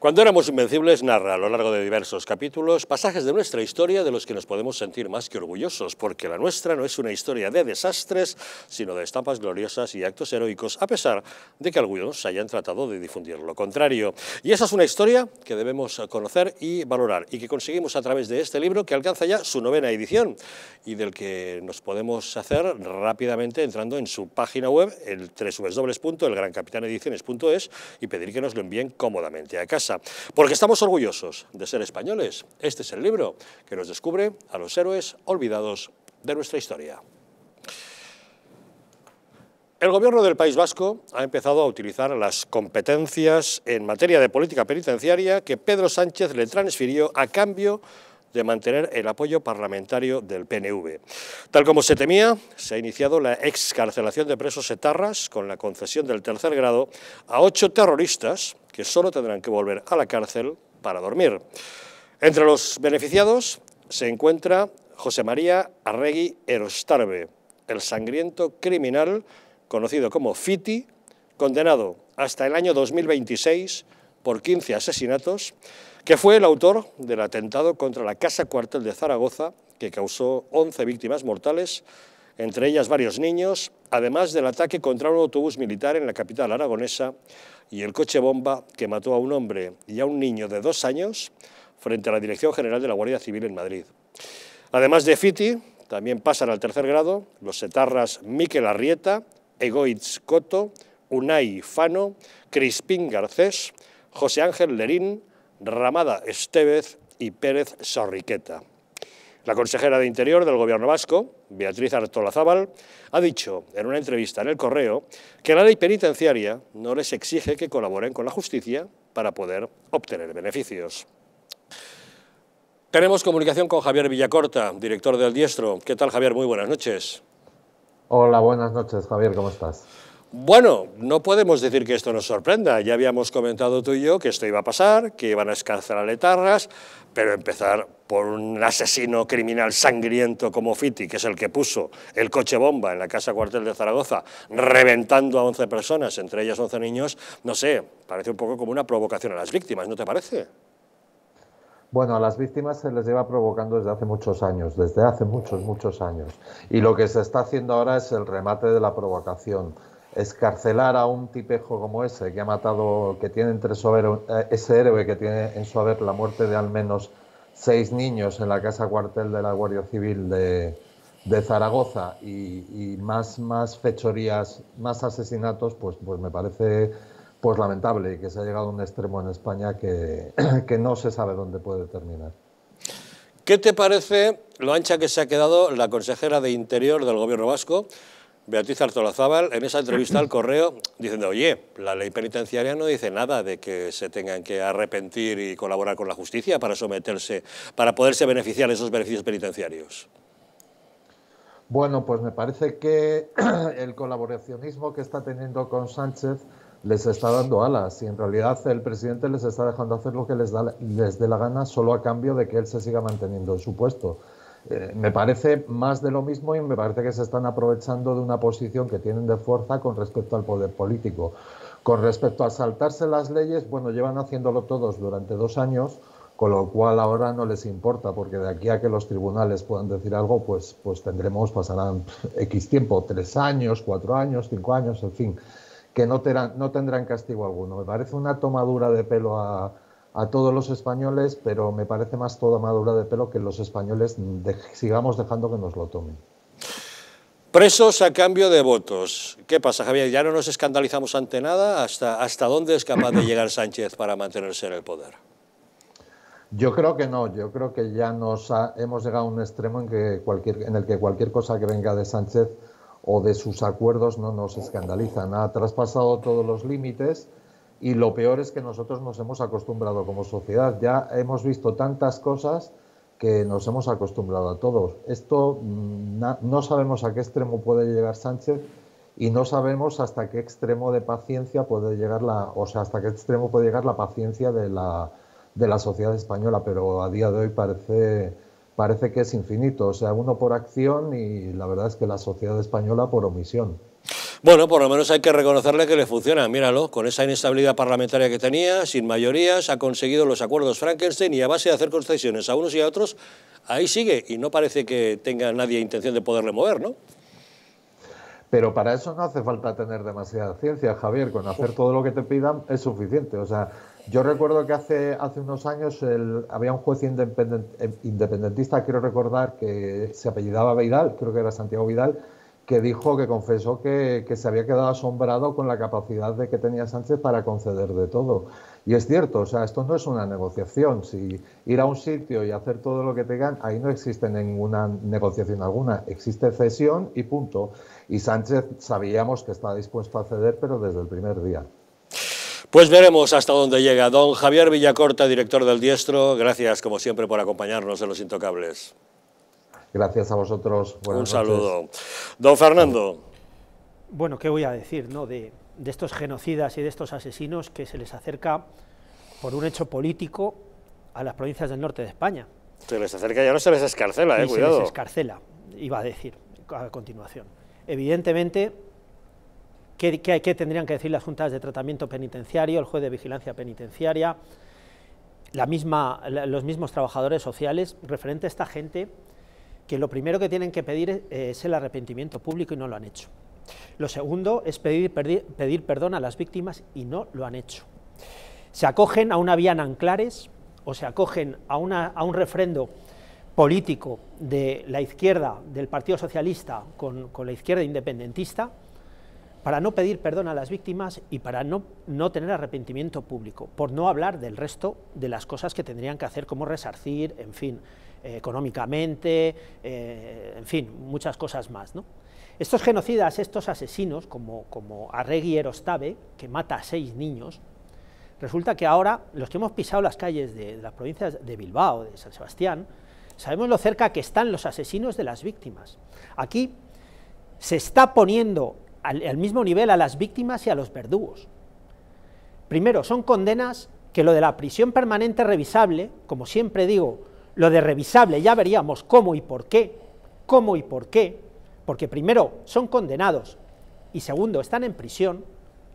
Cuando éramos invencibles narra a lo largo de diversos capítulos pasajes de nuestra historia de los que nos podemos sentir más que orgullosos, porque la nuestra no es una historia de desastres, sino de estampas gloriosas y actos heroicos, a pesar de que algunos hayan tratado de difundir lo contrario. Y esa es una historia que debemos conocer y valorar, y que conseguimos a través de este libro que alcanza ya su novena edición, y del que nos podemos hacer rápidamente entrando en su página web, el www.elgrancapitanediciones.es, y pedir que nos lo envíen cómodamente a casa. Porque estamos orgullosos de ser españoles. Este es el libro que nos descubre a los héroes olvidados de nuestra historia. El gobierno del País Vasco ha empezado a utilizar las competencias en materia de política penitenciaria que Pedro Sánchez le transfirió a cambio de mantener el apoyo parlamentario del PNV. Tal como se temía, se ha iniciado la excarcelación de presos etarras con la concesión del tercer grado a ocho terroristas solo tendrán que volver a la cárcel para dormir. Entre los beneficiados se encuentra José María Arregui Erostarbe, el sangriento criminal conocido como Fiti, condenado hasta el año 2026 por 15 asesinatos, que fue el autor del atentado contra la Casa Cuartel de Zaragoza, que causó 11 víctimas mortales entre ellas varios niños, además del ataque contra un autobús militar en la capital aragonesa y el coche bomba que mató a un hombre y a un niño de dos años frente a la Dirección General de la Guardia Civil en Madrid. Además de Fiti, también pasan al tercer grado los setarras Miquel Arrieta, Egoitz Coto, Unai Fano, Crispín Garcés, José Ángel Lerín, Ramada Estevez y Pérez Sorriqueta. La consejera de Interior del Gobierno vasco, Beatriz Artolazábal, ha dicho en una entrevista en El Correo que la ley penitenciaria no les exige que colaboren con la justicia para poder obtener beneficios. Tenemos comunicación con Javier Villacorta, director del Diestro. ¿Qué tal, Javier? Muy buenas noches. Hola, buenas noches, Javier. ¿Cómo estás? Bueno, no podemos decir que esto nos sorprenda. Ya habíamos comentado tú y yo que esto iba a pasar, que iban a escalzar a letarras, pero empezar por un asesino criminal sangriento como Fiti, que es el que puso el coche bomba en la casa cuartel de Zaragoza, reventando a 11 personas, entre ellas 11 niños, no sé, parece un poco como una provocación a las víctimas, ¿no te parece? Bueno, a las víctimas se les lleva provocando desde hace muchos años, desde hace muchos, muchos años. Y lo que se está haciendo ahora es el remate de la provocación. Escarcelar a un tipejo como ese, que ha matado, que tiene entre su haber, eh, ese héroe que tiene en su haber la muerte de al menos seis niños en la casa cuartel de la Guardia Civil de, Zaragoza y, más, más fechorías, más asesinatos, pues, pues me parece pues lamentable que se ha llegado a un extremo en España que no se sabe dónde puede terminar. ¿Qué te parece lo ancha que se ha quedado la consejera de Interior del Gobierno vasco Beatriz Artolazábal, en esa entrevista al correo, diciendo, oye, la ley penitenciaria no dice nada de que se tengan que arrepentir y colaborar con la justicia para someterse, para poderse beneficiar de esos beneficios penitenciarios. Bueno, pues me parece que el colaboracionismo que está teniendo con Sánchez les está dando alas y en realidad el presidente les está dejando hacer lo que les, da, les dé la gana solo a cambio de que él se siga manteniendo en su puesto. Eh, me parece más de lo mismo y me parece que se están aprovechando de una posición que tienen de fuerza con respecto al poder político. Con respecto a saltarse las leyes, bueno, llevan haciéndolo todos durante dos años, con lo cual ahora no les importa, porque de aquí a que los tribunales puedan decir algo, pues, pues tendremos, pasarán X tiempo, tres años, cuatro años, cinco años, en fin, que no, no tendrán castigo alguno. Me parece una tomadura de pelo a, a todos los españoles, pero me parece más toda madura de pelo que los españoles sigamos dejando que nos lo tomen. Presos a cambio de votos. ¿Qué pasa, Javier? ¿Ya no nos escandalizamos ante nada? ¿Hasta, hasta dónde es capaz de llegar Sánchez para mantenerse en el poder? Yo creo que no, yo creo que ya nos hemos llegado a un extremo en, que cualquier, en el que cualquier cosa que venga de Sánchez o de sus acuerdos no nos escandaliza. Ha traspasado todos los límites y lo peor es que nosotros nos hemos acostumbrado como sociedad. Ya hemos visto tantas cosas que nos hemos acostumbrado a todos. Esto mm, no sabemos a qué extremo puede llegar Sánchez y no sabemos hasta qué extremo de paciencia puede llegar la, o sea, hasta qué extremo puede llegar la paciencia de la, de la sociedad española, pero a día de hoy parece, parece que es infinito. O sea, uno por acción y la verdad es que la sociedad española por omisión. Bueno, por lo menos hay que reconocerle que le funciona, míralo, con esa inestabilidad parlamentaria que tenía, sin mayorías, ha conseguido los acuerdos Frankenstein y a base de hacer concesiones a unos y a otros, ahí sigue y no parece que tenga nadie intención de poderle mover, ¿no? Pero para eso no hace falta tener demasiada ciencia, Javier. Con hacer todo lo que te pidan es suficiente. O sea, yo recuerdo que hace, hace unos años había un juez eh, independentista, quiero recordar, que se apellidaba Vidal, creo que era Santiago Vidal, que dijo, que confesó que, se había quedado asombrado con la capacidad de que tenía Sánchez para conceder de todo. Y es cierto, o sea, esto no es una negociación. Si ir a un sitio y hacer todo lo que tengan, ahí no existe ninguna negociación alguna. Existe cesión y punto. Y Sánchez sabíamos que estaba dispuesto a ceder, pero desde el primer día. Pues veremos hasta dónde llega. Don Javier Villacorta, director del Diestro, gracias como siempre por acompañarnos en Los Intocables. Gracias a vosotros. Un saludo. Don Fernando. Bueno, ¿qué voy a decir no? de, estos genocidas y de estos asesinos que se les acerca por un hecho político a las provincias del norte de España? Se les acerca ya no se les escarcela, eh, cuidado. Se les escarcela, iba a decir a continuación. Evidentemente, ¿qué, tendrían que decir las juntas de tratamiento penitenciario, el juez de vigilancia penitenciaria, la misma, los mismos trabajadores sociales referente a esta gente que lo primero que tienen que pedir eh, es el arrepentimiento público y no lo han hecho. Lo segundo es pedir, pedir, perdón a las víctimas y no lo han hecho. Se acogen a una vía en anclares o se acogen a, una, a un refrendo político de la izquierda, del Partido Socialista, con, la izquierda independentista, para no pedir perdón a las víctimas y para no, no tener arrepentimiento público, por no hablar del resto de las cosas que tendrían que hacer, como resarcir, en fin, eh, económicamente, eh, en fin, muchas cosas más. ¿no? Estos genocidas, estos asesinos, como, como Arregui Erostabe, que mata a seis niños, resulta que ahora los que hemos pisado las calles de, las provincias de Bilbao, de San Sebastián, sabemos lo cerca que están los asesinos de las víctimas. Aquí se está poniendo al, mismo nivel a las víctimas y a los verdugos. Primero, son condenas que lo de la prisión permanente revisable, como siempre digo, lo de revisable ya veríamos cómo y por qué, cómo y por qué, porque primero son condenados y segundo están en prisión,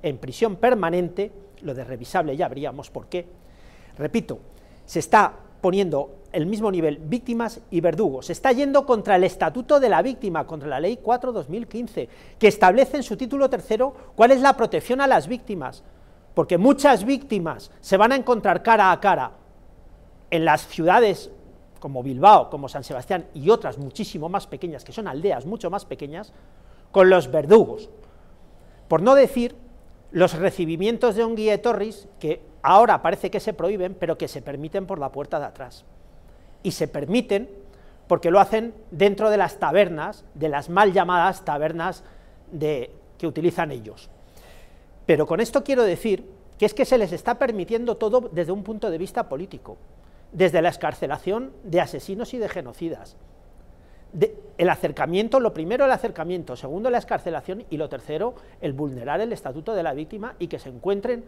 en prisión permanente, lo de revisable ya veríamos por qué. Repito, se está poniendo el mismo nivel víctimas y verdugos. Se está yendo contra el Estatuto de la Víctima, contra la Ley 4-2015, que establece en su título tercero cuál es la protección a las víctimas, porque muchas víctimas se van a encontrar cara a cara en las ciudades como Bilbao, como San Sebastián y otras muchísimo más pequeñas, que son aldeas mucho más pequeñas, con los verdugos. Por no decir los recibimientos de un guía de Torres, que ahora parece que se prohíben, pero que se permiten por la puerta de atrás. Y se permiten porque lo hacen dentro de las tabernas, de las mal llamadas tabernas que utilizan ellos. Pero con esto quiero decir que es que se les está permitiendo todo desde un punto de vista político desde la escarcelación de asesinos y de genocidas. el acercamiento, lo primero el acercamiento, segundo la escarcelación y lo tercero el vulnerar el estatuto de la víctima y que se encuentren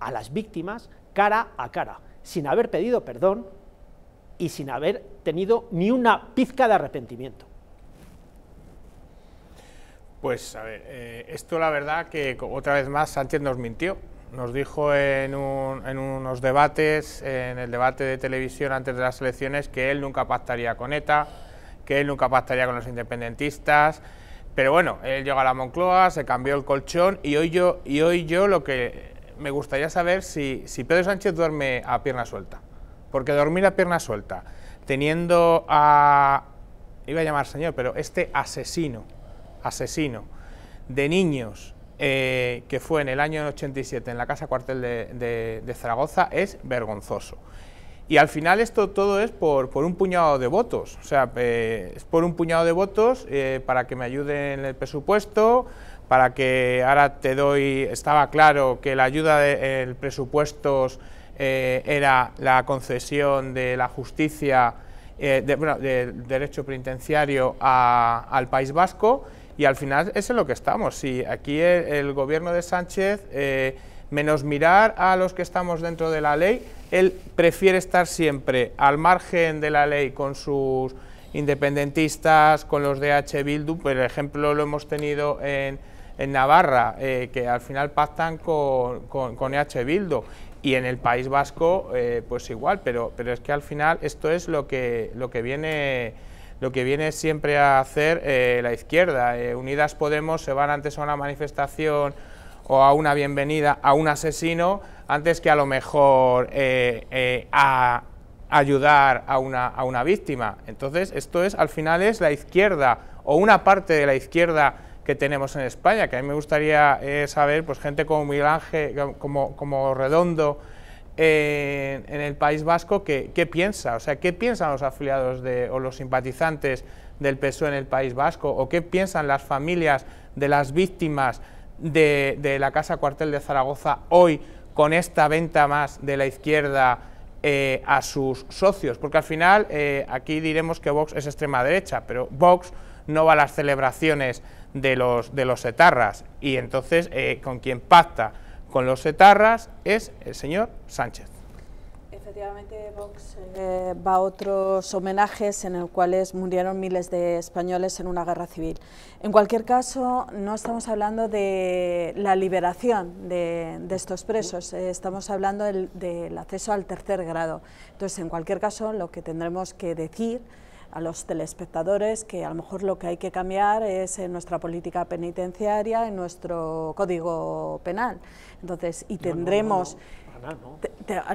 a las víctimas cara a cara, sin haber pedido perdón y sin haber tenido ni una pizca de arrepentimiento. Pues a ver, eh, esto la verdad que otra vez más Sánchez nos mintió, nos dijo en, unos debates, en el debate de televisión antes de las elecciones, que él nunca pactaría con ETA, que él nunca pactaría con los independentistas. Pero bueno, él llegó a la Moncloa, se cambió el colchón y hoy yo, y hoy yo lo que me gustaría saber si, si Pedro Sánchez duerme a pierna suelta. Porque dormir a pierna suelta, teniendo a, iba a llamar señor, pero este asesino, asesino de niños, eh, que fue en el año 87 en la Casa Cuartel de, Zaragoza, es vergonzoso. Y al final esto todo es por, un puñado de votos, o sea, eh, es por un puñado de votos eh, para que me ayuden en el presupuesto, para que ahora te doy, estaba claro que la ayuda del presupuesto presupuestos era la concesión de la justicia, del derecho penitenciario al País Vasco, y al final es en lo que estamos. Si aquí e, el, gobierno de Sánchez, eh, menos mirar a los que estamos dentro de la ley, él prefiere estar siempre al margen de la ley con sus independentistas, con los de H. Bildu, por ejemplo lo hemos tenido en, en Navarra, eh, que al final pactan con, con, con EH Bildu y en el País Vasco eh, pues igual, pero, pero es que al final esto es lo que, lo que viene lo que viene siempre a hacer eh, la izquierda. Eh, Unidas Podemos se van antes a una manifestación o a una bienvenida a un asesino antes que a lo mejor eh, a ayudar a una, a una víctima. Entonces, esto es, al final es la izquierda o una parte de la izquierda que tenemos en España, que a mí me gustaría saber, pues gente como Miguel Ángel, como, como Redondo, en el País Vasco ¿qué, piensa, o sea, qué piensan los afiliados de, o los simpatizantes del PSOE en el País Vasco, o qué piensan las familias de las víctimas de, la Casa Cuartel de Zaragoza hoy con esta venta más de la izquierda eh, a sus socios, porque al final eh, aquí diremos que Vox es extrema derecha, pero Vox no va a las celebraciones de los, de los etarras y entonces eh, con quién pacta con los etarras es el señor Sánchez. Efectivamente, Vox eh, va a otros homenajes en los cuales murieron miles de españoles en una guerra civil. En cualquier caso, no estamos hablando de la liberación de, estos presos, eh, estamos hablando del, del acceso al tercer grado. Entonces, en cualquier caso, lo que tendremos que decir a los telespectadores que a lo mejor lo que hay que cambiar es en nuestra política penitenciaria, en nuestro código penal. Entonces, y tendremos...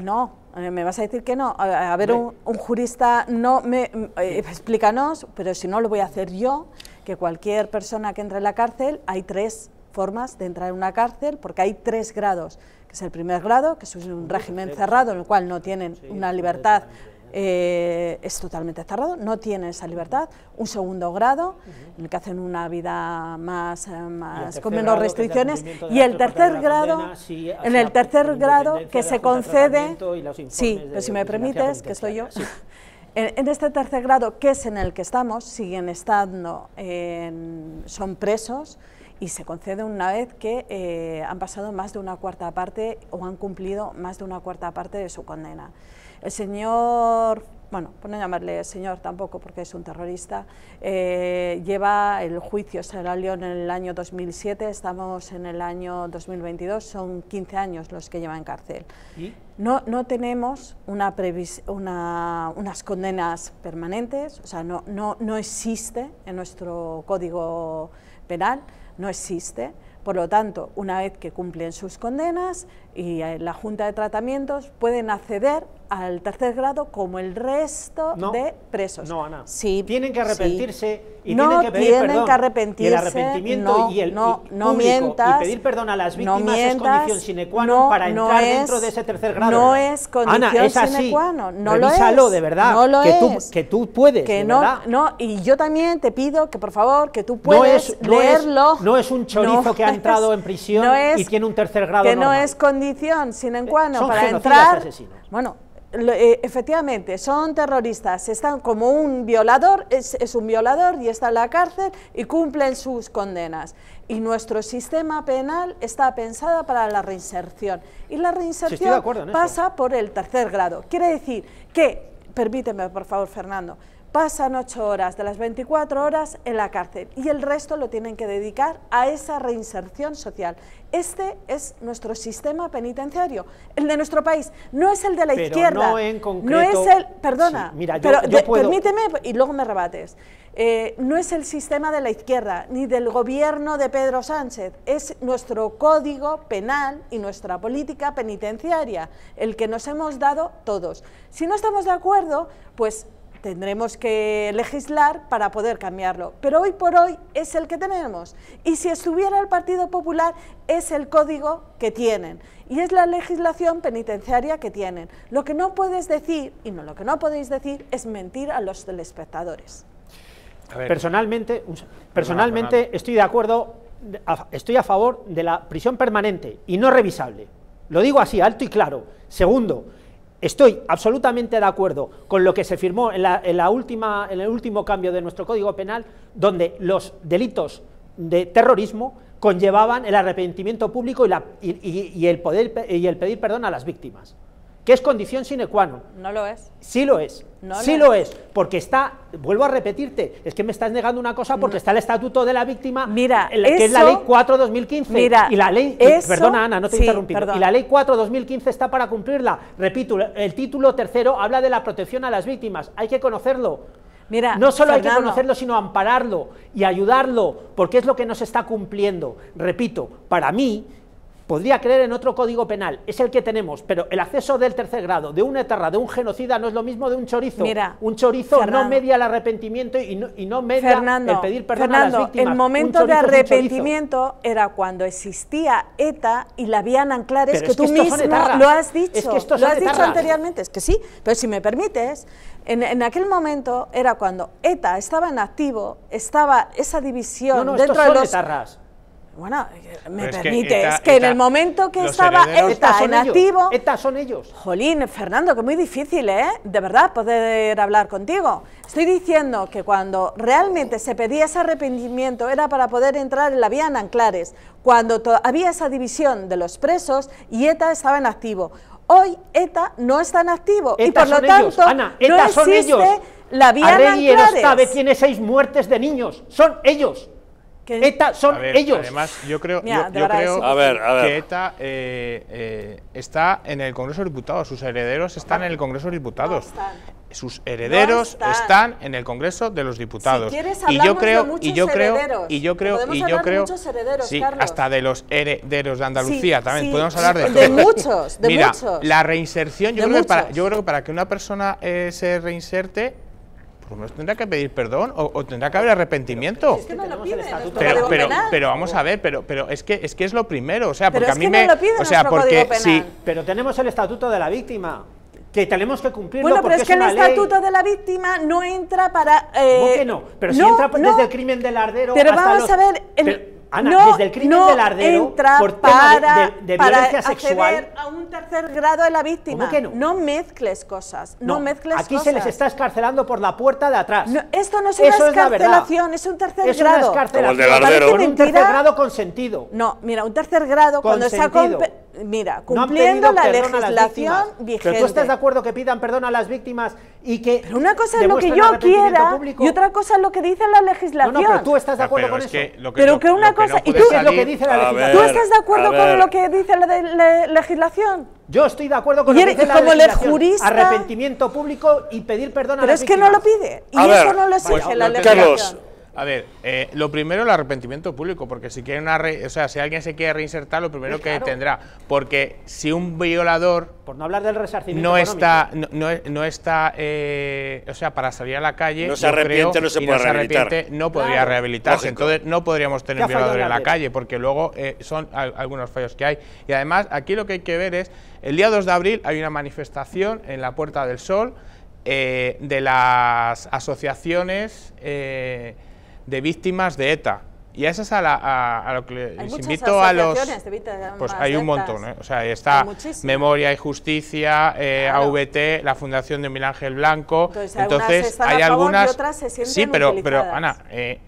No, ah, eh, me vas a decir que no. A, ver, un, jurista, no me, eh, explícanos, pero si no lo voy a hacer yo, que cualquier persona que entre en la cárcel, hay tres formas de entrar en una cárcel, porque hay tres grados, que es el primer grado, que es un régimen cerrado, en el cual no tienen una libertad eh, es totalmente cerrado, no tiene esa libertad. Un segundo grado, en el que hacen una vida más, con menos restricciones, y el tercer grado, en el tercer grado que se concede, sí, pero pues si me permites, que estoy yo, en, este tercer grado, que es en el que estamos, siguen estando, en, son presos, y se concede una vez que eh, han pasado más de una cuarta parte o han cumplido más de una cuarta parte de su condena. El señor bueno, por no llamarle señor tampoco porque es un terrorista, eh, lleva el juicio, será León en el año 2007, estamos en el año 2022, son 15 años los que lleva en cárcel. No, no tenemos una una, unas condenas permanentes, o sea, no, no, no existe en nuestro código penal, no existe. Por lo tanto, una vez que cumplen sus condenas y eh, la Junta de Tratamientos pueden acceder al tercer grado como el resto de presos. No, Ana. Sí, tienen que arrepentirse y tienen que pedir tienen perdón. que arrepentirse. Y el arrepentimiento y el no, mientas, y pedir perdón a las víctimas es condición sine qua non para entrar dentro de ese tercer grado. No es condición sine qua non. No lo es. de verdad. No lo que es. Tú, que tú puedes, que no, No, y yo también te pido que por favor, que tú puedes leerlo. No es, un chorizo que ha entrado en prisión y tiene un tercer grado. Que no es condición sine qua eh, non para entrar. Bueno, eh, efectivamente, son terroristas, están como un violador, es, un violador y está en la cárcel y cumplen sus condenas. Y nuestro sistema penal está pensado para la reinserción. Y la reinserción pasa por el tercer grado. Quiere decir que, permíteme por favor Fernando, pasan ocho horas de las 24 horas en la cárcel y el resto lo tienen que dedicar a esa reinserción social. Este es nuestro sistema penitenciario, el de nuestro país, no es el de la izquierda. No en concreto. es el, perdona, pero permíteme y luego me rebates. Eh, no es el sistema de la izquierda ni del gobierno de Pedro Sánchez, es nuestro código penal y nuestra política penitenciaria, el que nos hemos dado todos. Si no estamos de acuerdo, pues tendremos que legislar para poder cambiarlo. Pero hoy por hoy es el que tenemos. Y si estuviera el Partido Popular, es el código que tienen. Y es la legislación penitenciaria que tienen. Lo que no puedes decir, y no lo que no podéis decir, es mentir a los telespectadores. personalmente, personalmente estoy de acuerdo, estoy a favor de la prisión permanente y no revisable. Lo digo así, alto y claro. Segundo, Estoy absolutamente de acuerdo con lo que se firmó en, el último cambio de nuestro Código Penal, donde los delitos de terrorismo conllevaban el arrepentimiento público y el pedir perdón a las víctimas. ¿Qué es condición sine qua non. No lo es. Sí lo es. No sí lo es. porque está, vuelvo a repetirte, es que me estás negando una cosa porque está el Estatuto de la Víctima, mira, eh, que es la Ley 4-2015. Mira, y la ley, eh, perdona Ana, no te Y la Ley 4-2015 está para cumplirla. Repito, el título tercero habla de la protección a las víctimas, hay que conocerlo. Mira, no solo hay que conocerlo, sino ampararlo y ayudarlo, porque es lo que no se está cumpliendo. Repito, para mí, podría creer en otro código penal, es el que tenemos, pero el acceso del tercer grado, de una etarra, de un genocida, no es lo mismo de un chorizo. un chorizo no media el arrepentimiento y no, media el pedir perdón a las víctimas. El momento de arrepentimiento era cuando existía ETA y la habían anclar, es que, tú mismo lo has dicho, lo has dicho anteriormente, es que sí, pero si me permites, en, aquel momento era cuando ETA estaba en activo, estaba esa división dentro de los... Etarras. Bueno, eh, me permite, es que, en el momento que estaba ETA, en activo... ETA son ellos. Jolín, Fernando, que muy difícil, ¿eh? De verdad, poder hablar contigo. Estoy diciendo que cuando realmente se pedía ese arrepentimiento era para poder entrar en la vía Anclares, cuando había esa división de los presos y ETA estaba en activo. Hoy ETA no está en activo y por lo tanto no existe la vía Anclares. tiene seis muertes de niños, son ellos. Que... ETA son ellos. Además, yo creo, yo, creo que ETA eh, eh, está en el Congreso de Diputados, sus herederos están en el Congreso de Diputados. sus herederos están. en el Congreso de los Diputados. y yo creo, y yo creo, y yo creo, y yo creo, sí, hasta de los herederos de Andalucía también podemos hablar de, muchos, de muchos. la reinserción, yo creo, que para, yo creo, que para, que una persona eh, se reinserte pues lo tendrá que pedir perdón o, tendrá que haber arrepentimiento. Pero, es que no lo pide. pero, vamos a ver, pero, pero es que es que es lo primero, o sea, porque a mí me, o sea, porque sí, pero tenemos el estatuto de la víctima que tenemos que cumplirlo bueno, pero es, que el estatuto de la víctima no entra para eh, ¿Cómo no? Pero si entra desde el crimen del ardero Pero vamos a ver, Ana, no, desde el crimen por tema de, violencia sexual. a un tercer grado de la víctima. Que no? mezcles cosas. No, mezcles aquí se les está escarcelando por la puerta de atrás. esto no es una escarcelación, es, un tercer grado. Es una un tercer grado consentido. No, mira, un tercer grado cuando está mira, cumpliendo la legislación vigente. Pero tú estás de acuerdo que pidan perdón a las víctimas y que pero una cosa es lo que yo quiera y otra cosa es lo que dice la legislación. No, no, pero tú estás de acuerdo con eso. pero que una cosa ¿Y tú, estás de acuerdo con lo que dice la, legislación? Yo estoy de acuerdo con lo que dice la como legislación. Jurista, arrepentimiento público y pedir perdón a la Pero es que no lo pide. Y eso no lo exige la legislación. A ver, eh, lo primero el arrepentimiento público, porque si quiere una o sea, si alguien se quiere reinsertar, lo primero pues que tendrá, porque si un violador por no hablar del resarcimiento no está, no, está, eh, o sea, para salir a la calle no se arrepiente, no se puede no no podría rehabilitarse, entonces no podríamos tener violadores en la calle, porque luego eh, son algunos fallos que hay y además aquí lo que hay que ver es el día 2 de abril hay una manifestación en la Puerta del Sol de las asociaciones de víctimas de ETA. Y eso es a, lo que les invito a los... Pues hay un montón, ¿eh? o sea, está Memoria y Justicia, eh, AVT, la Fundación de Mil Ángel Blanco. Entonces, hay algunas... sí, pero, pero Ana, eh,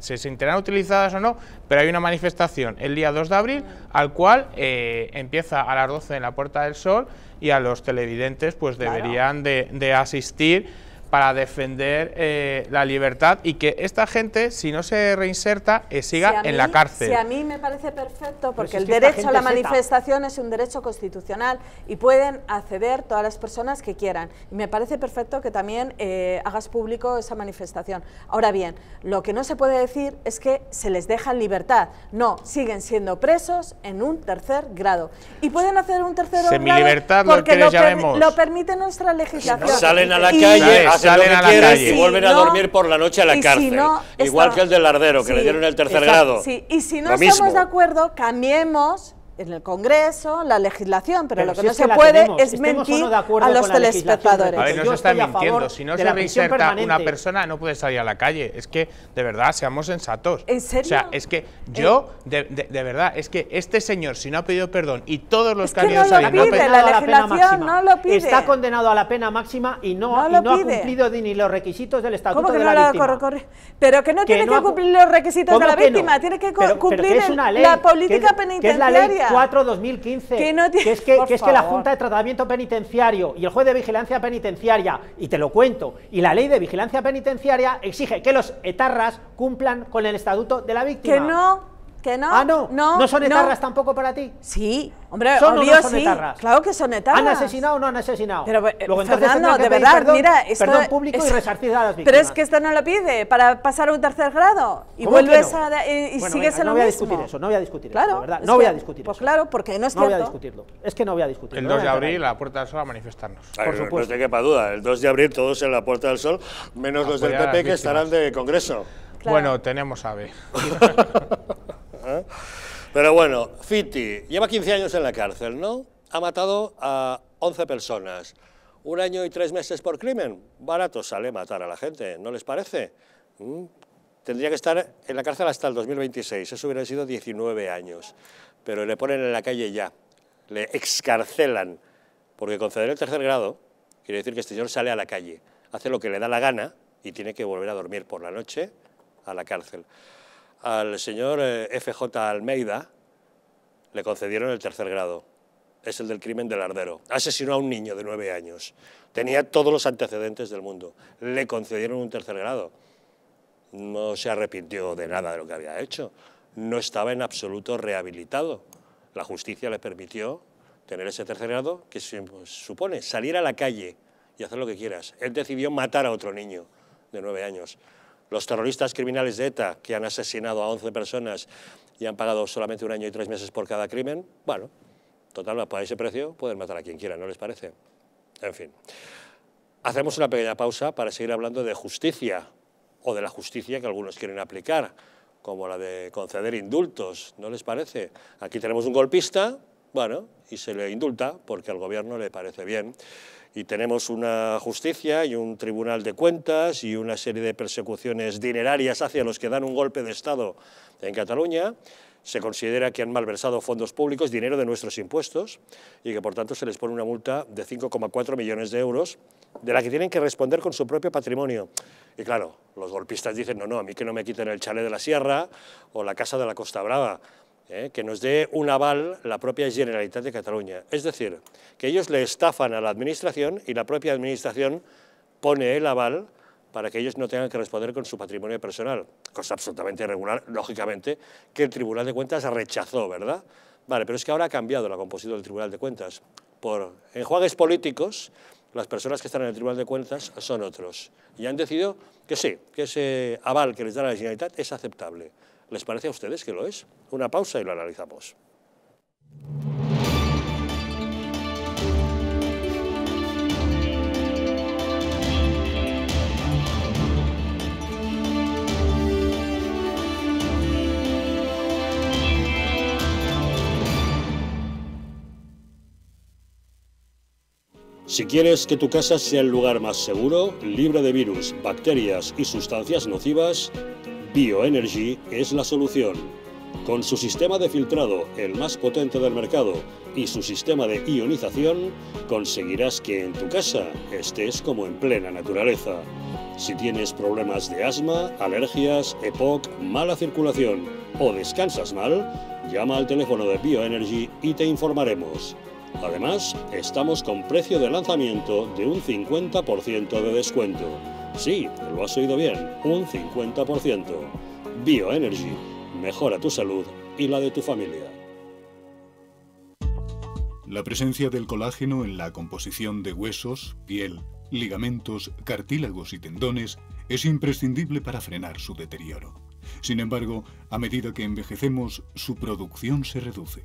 se sentirán utilizadas o no, pero hay una manifestación el día 2 de abril, mm. al cual eh, empieza a las 12 en la Puerta del Sol y a los televidentes pues deberían de, de asistir para defender eh, la libertad y que esta gente, si no se reinserta, eh, siga en la cárcel. Si a mí me parece perfecto, porque el derecho a la manifestación es un derecho constitucional y pueden acceder todas las personas que quieran. Y me parece perfecto que también eh, hagas público esa manifestación. Ahora bien, lo que no se puede decir es que se les deja libertad. No, siguen siendo presos en un tercer grado. Y pueden hacer un tercer grado porque lo, per lo, permite nuestra legislación. No salen a la calle salen a la calle. y vuelven a dormir por la noche a la cárcel. Igual que el del Lardero, que le dieron el tercer grado. Y si no estamos de acuerdo, cambiemos en el Congreso, la legislación, pero, lo que no se puede es mentir a los telespectadores. A no se está mintiendo. Si no se reinserta una persona, no puede salir a la calle. Es que, de verdad, seamos sensatos. ¿En serio? O sea, es que eh. yo, de, verdad, es que este señor, si no ha pedido perdón y todos los es que candidatos no lo pide, la legislación no lo pide. Está condenado a la pena máxima y no, ha cumplido ni los requisitos del Estatuto ¿Cómo que de la Víctima. Pero que no tiene que cumplir los requisitos de la víctima, tiene que cumplir la política penitenciaria. 2004-2015. Que, no es, que, que es que la Junta de Tratamiento Penitenciario y el juez de Vigilancia Penitenciaria, y te lo cuento, y la ley de Vigilancia Penitenciaria exige que los etarras cumplan con el estatuto de la víctima. Que no. ¿Que no? Ah, no. No, son etarras tampoco para ti. Sí, hombre, ¿Son obvio, sí. Claro que son etarras. ¿Han asesinado o no han asesinado? Pero, eh, Fernando, de verdad, mira. Esto, perdón público y resarcir las víctimas. Pero es que esto no lo pide para pasar a un tercer grado. Y vuelves a. Y, sigues en lo mismo. No voy a discutir eso, no voy a discutir claro, eso. Verdad. No voy a discutir pues claro, porque no es No voy a discutirlo. Es que no voy a discutirlo. El 2 de abril, la Puerta del Sol a manifestarnos. Por supuesto. No te quepa duda. El 2 de abril, todos en la Puerta del Sol, menos ah, los del PP que estarán de Congreso. Bueno, tenemos a B Pero bueno, Fiti lleva 15 años en la cárcel, ¿no? Ha matado a 11 personas. Un año y tres meses por crimen. Barato sale matar a la gente, ¿no les parece? Mm. Tendría que estar en la cárcel hasta el 2026, eso hubiera sido 19 años. Pero le ponen en la calle ya, le excarcelan, porque conceder el tercer grado quiere decir que este señor sale a la calle, hace lo que le da la gana y tiene que volver a dormir por la noche a la cárcel al señor eh, FJ Almeida le concedieron el tercer grado. Es el del crimen del ardero. Asesinó a un niño de nueve años. Tenía todos los antecedentes del mundo. Le concedieron un tercer grado. No se arrepintió de nada de lo que había hecho. No estaba en absoluto rehabilitado. La justicia le permitió tener ese tercer grado que supone salir a la calle y hacer lo que quieras. Él decidió matar a otro niño de nueve años. Los terroristas criminales de ETA, que han asesinado a 11 personas y han pagado solamente un año y tres meses por cada crimen, bueno, total, para ese precio pueden matar a quien quiera, ¿no les parece? En fin. Hacemos una pequeña pausa para seguir hablando de justicia, o de la justicia que algunos quieren aplicar, como la de conceder indultos, ¿no les parece? Aquí tenemos un golpista, bueno, y se le indulta porque al gobierno le parece bien y tenemos una justicia y un tribunal de cuentas y una serie de persecuciones dinerarias hacia los que dan un golpe de Estado en Cataluña, se considera que han malversado fondos públicos, dinero de nuestros impuestos, y que por tanto se les pone una multa de 5,4 millones de euros, de la que tienen que responder con su propio patrimonio. Y claro, los golpistas dicen, no, no, a mí que no me quiten el chale de la sierra o la casa de la Costa Brava, ¿eh? que nos dé un aval la propia Generalitat de Cataluña. Es decir, que ellos le estafan a la Administración y la propia Administración pone el aval para que ellos no tengan que responder con su patrimonio personal, cosa absolutamente irregular, lógicamente, que el Tribunal de Cuentas rechazó, ¿verdad? Vale, pero es que ahora ha cambiado la composición del Tribunal de Cuentas. Por enjuagues políticos, las personas que están en el Tribunal de Cuentas son otros. Y han decidido que sí, que ese aval que les da la Generalitat es aceptable. ¿Les parece a ustedes que lo es? Una pausa y lo analizamos. Si quieres que tu casa sea el lugar más seguro, libre de virus, bacterias y sustancias nocivas, Bioenergy es la solución. Con su sistema de filtrado, el más potente del mercado, y su sistema de ionización, conseguirás que en tu casa estés como en plena naturaleza. Si tienes problemas de asma, alergias, EPOC, mala circulación o descansas mal, llama al teléfono de Bioenergy y te informaremos. Además, estamos con precio de lanzamiento de un 50% de descuento. Sí, lo has oído bien, un 50%. Bioenergy mejora tu salud y la de tu familia. La presencia del colágeno en la composición de huesos, piel, ligamentos, cartílagos y tendones es imprescindible para frenar su deterioro. Sin embargo, a medida que envejecemos, su producción se reduce.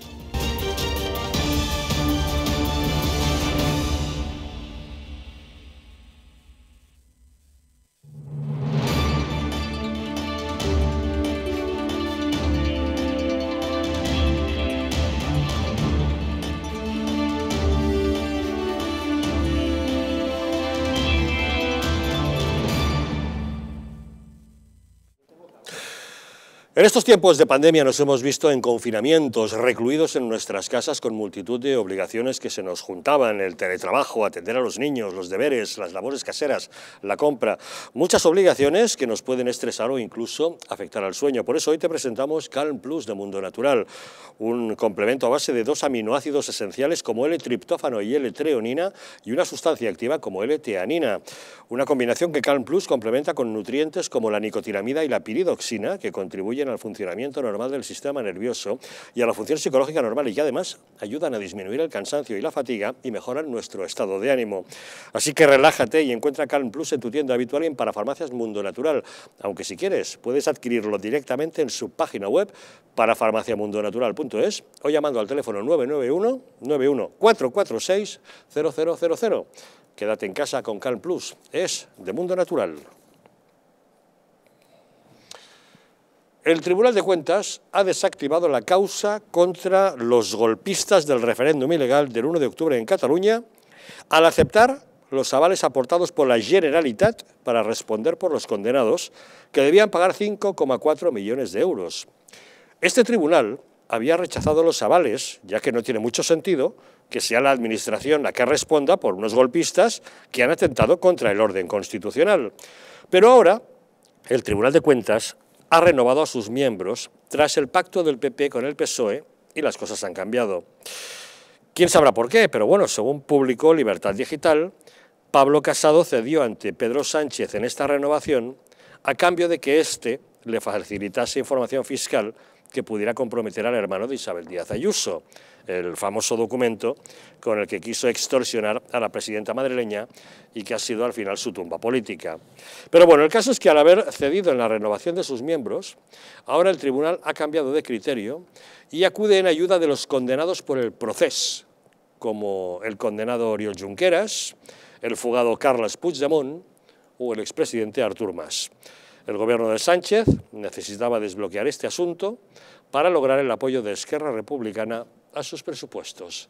En estos tiempos de pandemia nos hemos visto en confinamientos, recluidos en nuestras casas con multitud de obligaciones que se nos juntaban, el teletrabajo, atender a los niños, los deberes, las labores caseras, la compra, muchas obligaciones que nos pueden estresar o incluso afectar al sueño. Por eso hoy te presentamos Calm Plus de Mundo Natural, un complemento a base de dos aminoácidos esenciales como L-triptófano y L-treonina y una sustancia activa como L-teanina. Una combinación que Calm Plus complementa con nutrientes como la nicotinamida y la piridoxina que contribuyen al funcionamiento normal del sistema nervioso y a la función psicológica normal y que además ayudan a disminuir el cansancio y la fatiga y mejoran nuestro estado de ánimo. Así que relájate y encuentra Calm Plus en tu tienda habitual y en Parafarmacias Mundo Natural, aunque si quieres puedes adquirirlo directamente en su página web parafarmaciamundonatural.es o llamando al teléfono 991 91 446 0000. Quédate en casa con Calm Plus, es de Mundo Natural. El Tribunal de Cuentas ha desactivado la causa contra los golpistas del referéndum ilegal del 1 de octubre en Cataluña al aceptar los avales aportados por la Generalitat para responder por los condenados, que debían pagar 5,4 millones de euros. Este tribunal había rechazado los avales, ya que no tiene mucho sentido que sea la Administración la que responda por unos golpistas que han atentado contra el orden constitucional. Pero ahora, el Tribunal de Cuentas ha renovado a sus miembros tras el pacto del PP con el PSOE y las cosas han cambiado. ¿Quién sabrá por qué? Pero bueno, según publicó Libertad Digital, Pablo Casado cedió ante Pedro Sánchez en esta renovación a cambio de que éste le facilitase información fiscal que pudiera comprometer al hermano de Isabel Díaz Ayuso, el famoso documento con el que quiso extorsionar a la presidenta madrileña y que ha sido al final su tumba política. Pero bueno, el caso es que al haber cedido en la renovación de sus miembros, ahora el tribunal ha cambiado de criterio y acude en ayuda de los condenados por el proceso, como el condenado Oriol Junqueras, el fugado Carlos Puigdemont o el expresidente Artur Mas. El gobierno de Sánchez necesitaba desbloquear este asunto para lograr el apoyo de Esquerra Republicana a sus presupuestos.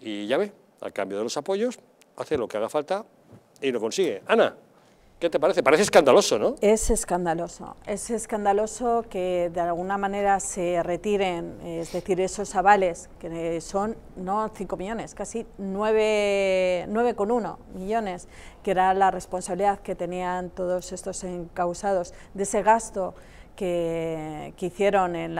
Y ya ve, a cambio de los apoyos, hace lo que haga falta y lo consigue. Ana. ¿Qué te parece? Parece escandaloso, ¿no? Es escandaloso. Es escandaloso que de alguna manera se retiren, es decir, esos avales, que son no 5 millones, casi 9,1 millones, que era la responsabilidad que tenían todos estos encausados de ese gasto que, hicieron en,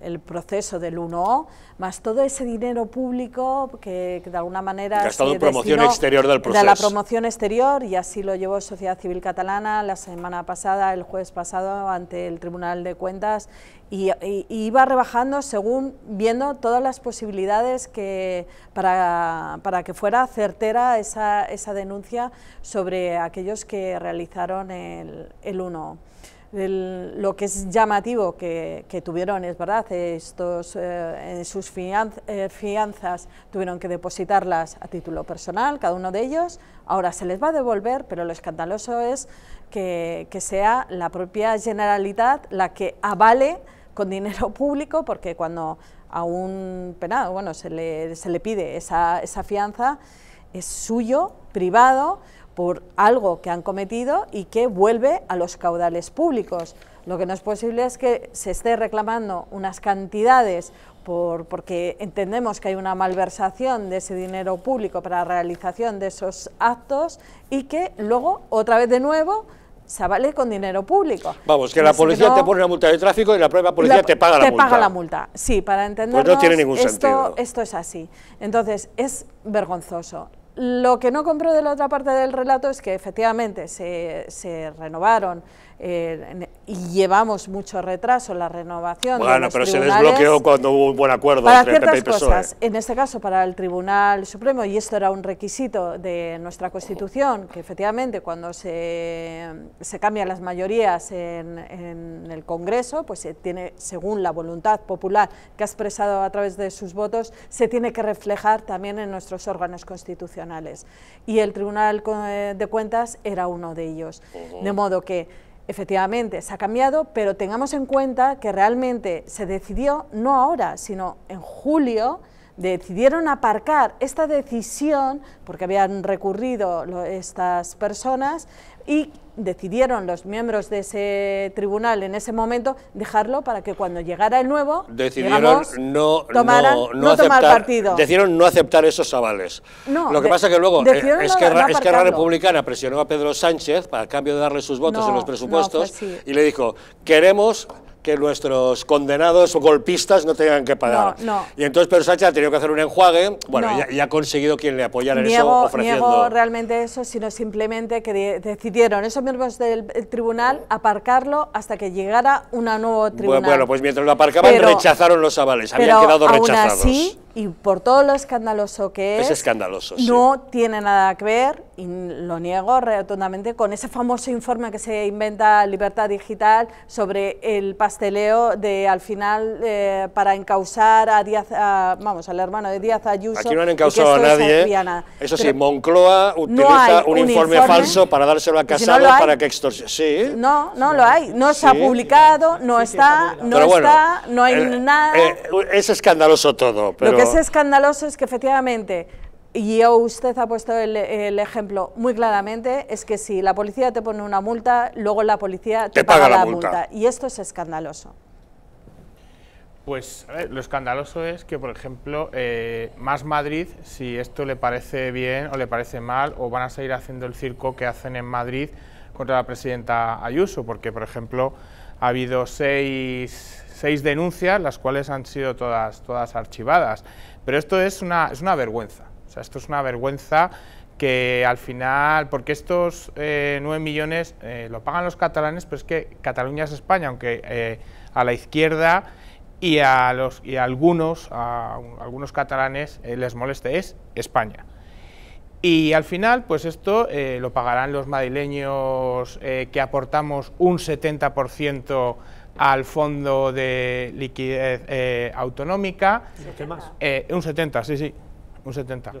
el, proceso del 1O, más todo ese dinero público que, de alguna manera... Gastado en promoción exterior del proceso. De la promoción exterior, y así lo llevó Sociedad Civil Catalana la semana pasada, el jueves pasado, ante el Tribunal de Cuentas, y, iba rebajando según viendo todas las posibilidades que para, para que fuera certera esa, esa denuncia sobre aquellos que realizaron el, el 1O lo que es llamativo que, tuvieron, es verdad, estos, eh, en sus eh, fianzas tuvieron que depositarlas a título personal, cada uno de ellos, ahora se les va a devolver, pero lo escandaloso es que, sea la propia generalidad la que avale con dinero público, porque cuando a un penado bueno, se, le, se le pide esa, esa fianza, es suyo, privado, por algo que han cometido y que vuelve a los caudales públicos. Lo que no es posible es que se esté reclamando unas cantidades por, porque entendemos que hay una malversación de ese dinero público para la realización de esos actos y que luego, otra vez de nuevo, se avale con dinero público. Vamos, que la policía te pone una multa de tráfico y la propia policía te paga la multa. paga la multa, sí, para entender pues no tiene ningún esto, esto es así. Entonces, es vergonzoso. Lo que no compró de la otra parte del relato es que efectivamente se renovaron eh, y llevamos mucho retraso la renovación bueno, de pero se desbloqueó cuando hubo un buen acuerdo para entre ciertas PP y cosas, en este caso para el Tribunal Supremo, y esto era un requisito de nuestra Constitución, que efectivamente cuando se, cambian las mayorías en, el Congreso, pues se tiene, según la voluntad popular que ha expresado a través de sus votos, se tiene que reflejar también en nuestros órganos constitucionales. Y el Tribunal eh, de Cuentas era uno de ellos. De modo que Efectivamente, se ha cambiado, pero tengamos en cuenta que realmente se decidió, no ahora, sino en julio, decidieron aparcar esta decisión, porque habían recurrido estas personas, y decidieron los miembros de ese tribunal en ese momento dejarlo para que cuando llegara el nuevo decidieron no, no, aceptar, tomar partido decidieron no aceptar esos avales lo que pasa que luego eh, es que la Republicana presionó a Pedro Sánchez para el cambio de darle sus votos en los presupuestos y le dijo queremos que nuestros condenados o golpistas no tengan que pagar. Y entonces Pedro Sánchez ha tenido que hacer un enjuague, bueno, ya y, ha, conseguido quien le apoyara en niego, eso ofreciendo... Niego realmente eso, sino simplemente que decidieron esos miembros del tribunal aparcarlo hasta que llegara un nuevo tribunal. Bueno, pues mientras lo aparcaban rechazaron los avales, habían quedado rechazados. Aún así, y por todo lo escandaloso que es, es escandaloso, no tiene nada que ver, y lo niego rotundamente, con ese famoso informe que se inventa Libertad Digital sobre el pasado leo de al final eh, para encausar a Díaz, vamos, al hermano de Díaz Ayuso. Aquí no han encausado a nadie. ¿eh? eso sí, Moncloa utiliza un, informe, falso para dárselo a Casado para que extorsione. Sí. No, no lo hay. No se ha publicado, no está, no está, no hay eh, nada. es escandaloso todo. Pero... Lo que es escandaloso es que efectivamente y usted ha puesto el, ejemplo muy claramente, es que si la policía te pone una multa, luego la policía te, paga, la, multa. Y esto es escandaloso. Pues lo escandaloso es que, por ejemplo, eh, Más Madrid, si esto le parece bien o le parece mal, o van a seguir haciendo el circo que hacen en Madrid contra la presidenta Ayuso, porque, por ejemplo, ha habido seis, seis denuncias, las cuales han sido todas, todas archivadas. Pero esto es una, es una vergüenza esto es una vergüenza que al final, porque estos 9 eh, millones eh, lo pagan los catalanes, pero es que Cataluña es España, aunque eh, a la izquierda y a, los, y algunos, a, algunos catalanes les moleste, es España. Y al final, pues esto lo pagarán los madrileños que aportamos un 70% al fondo de liquidez autonómica. ¿Qué más? un 70, sí, sí un 70.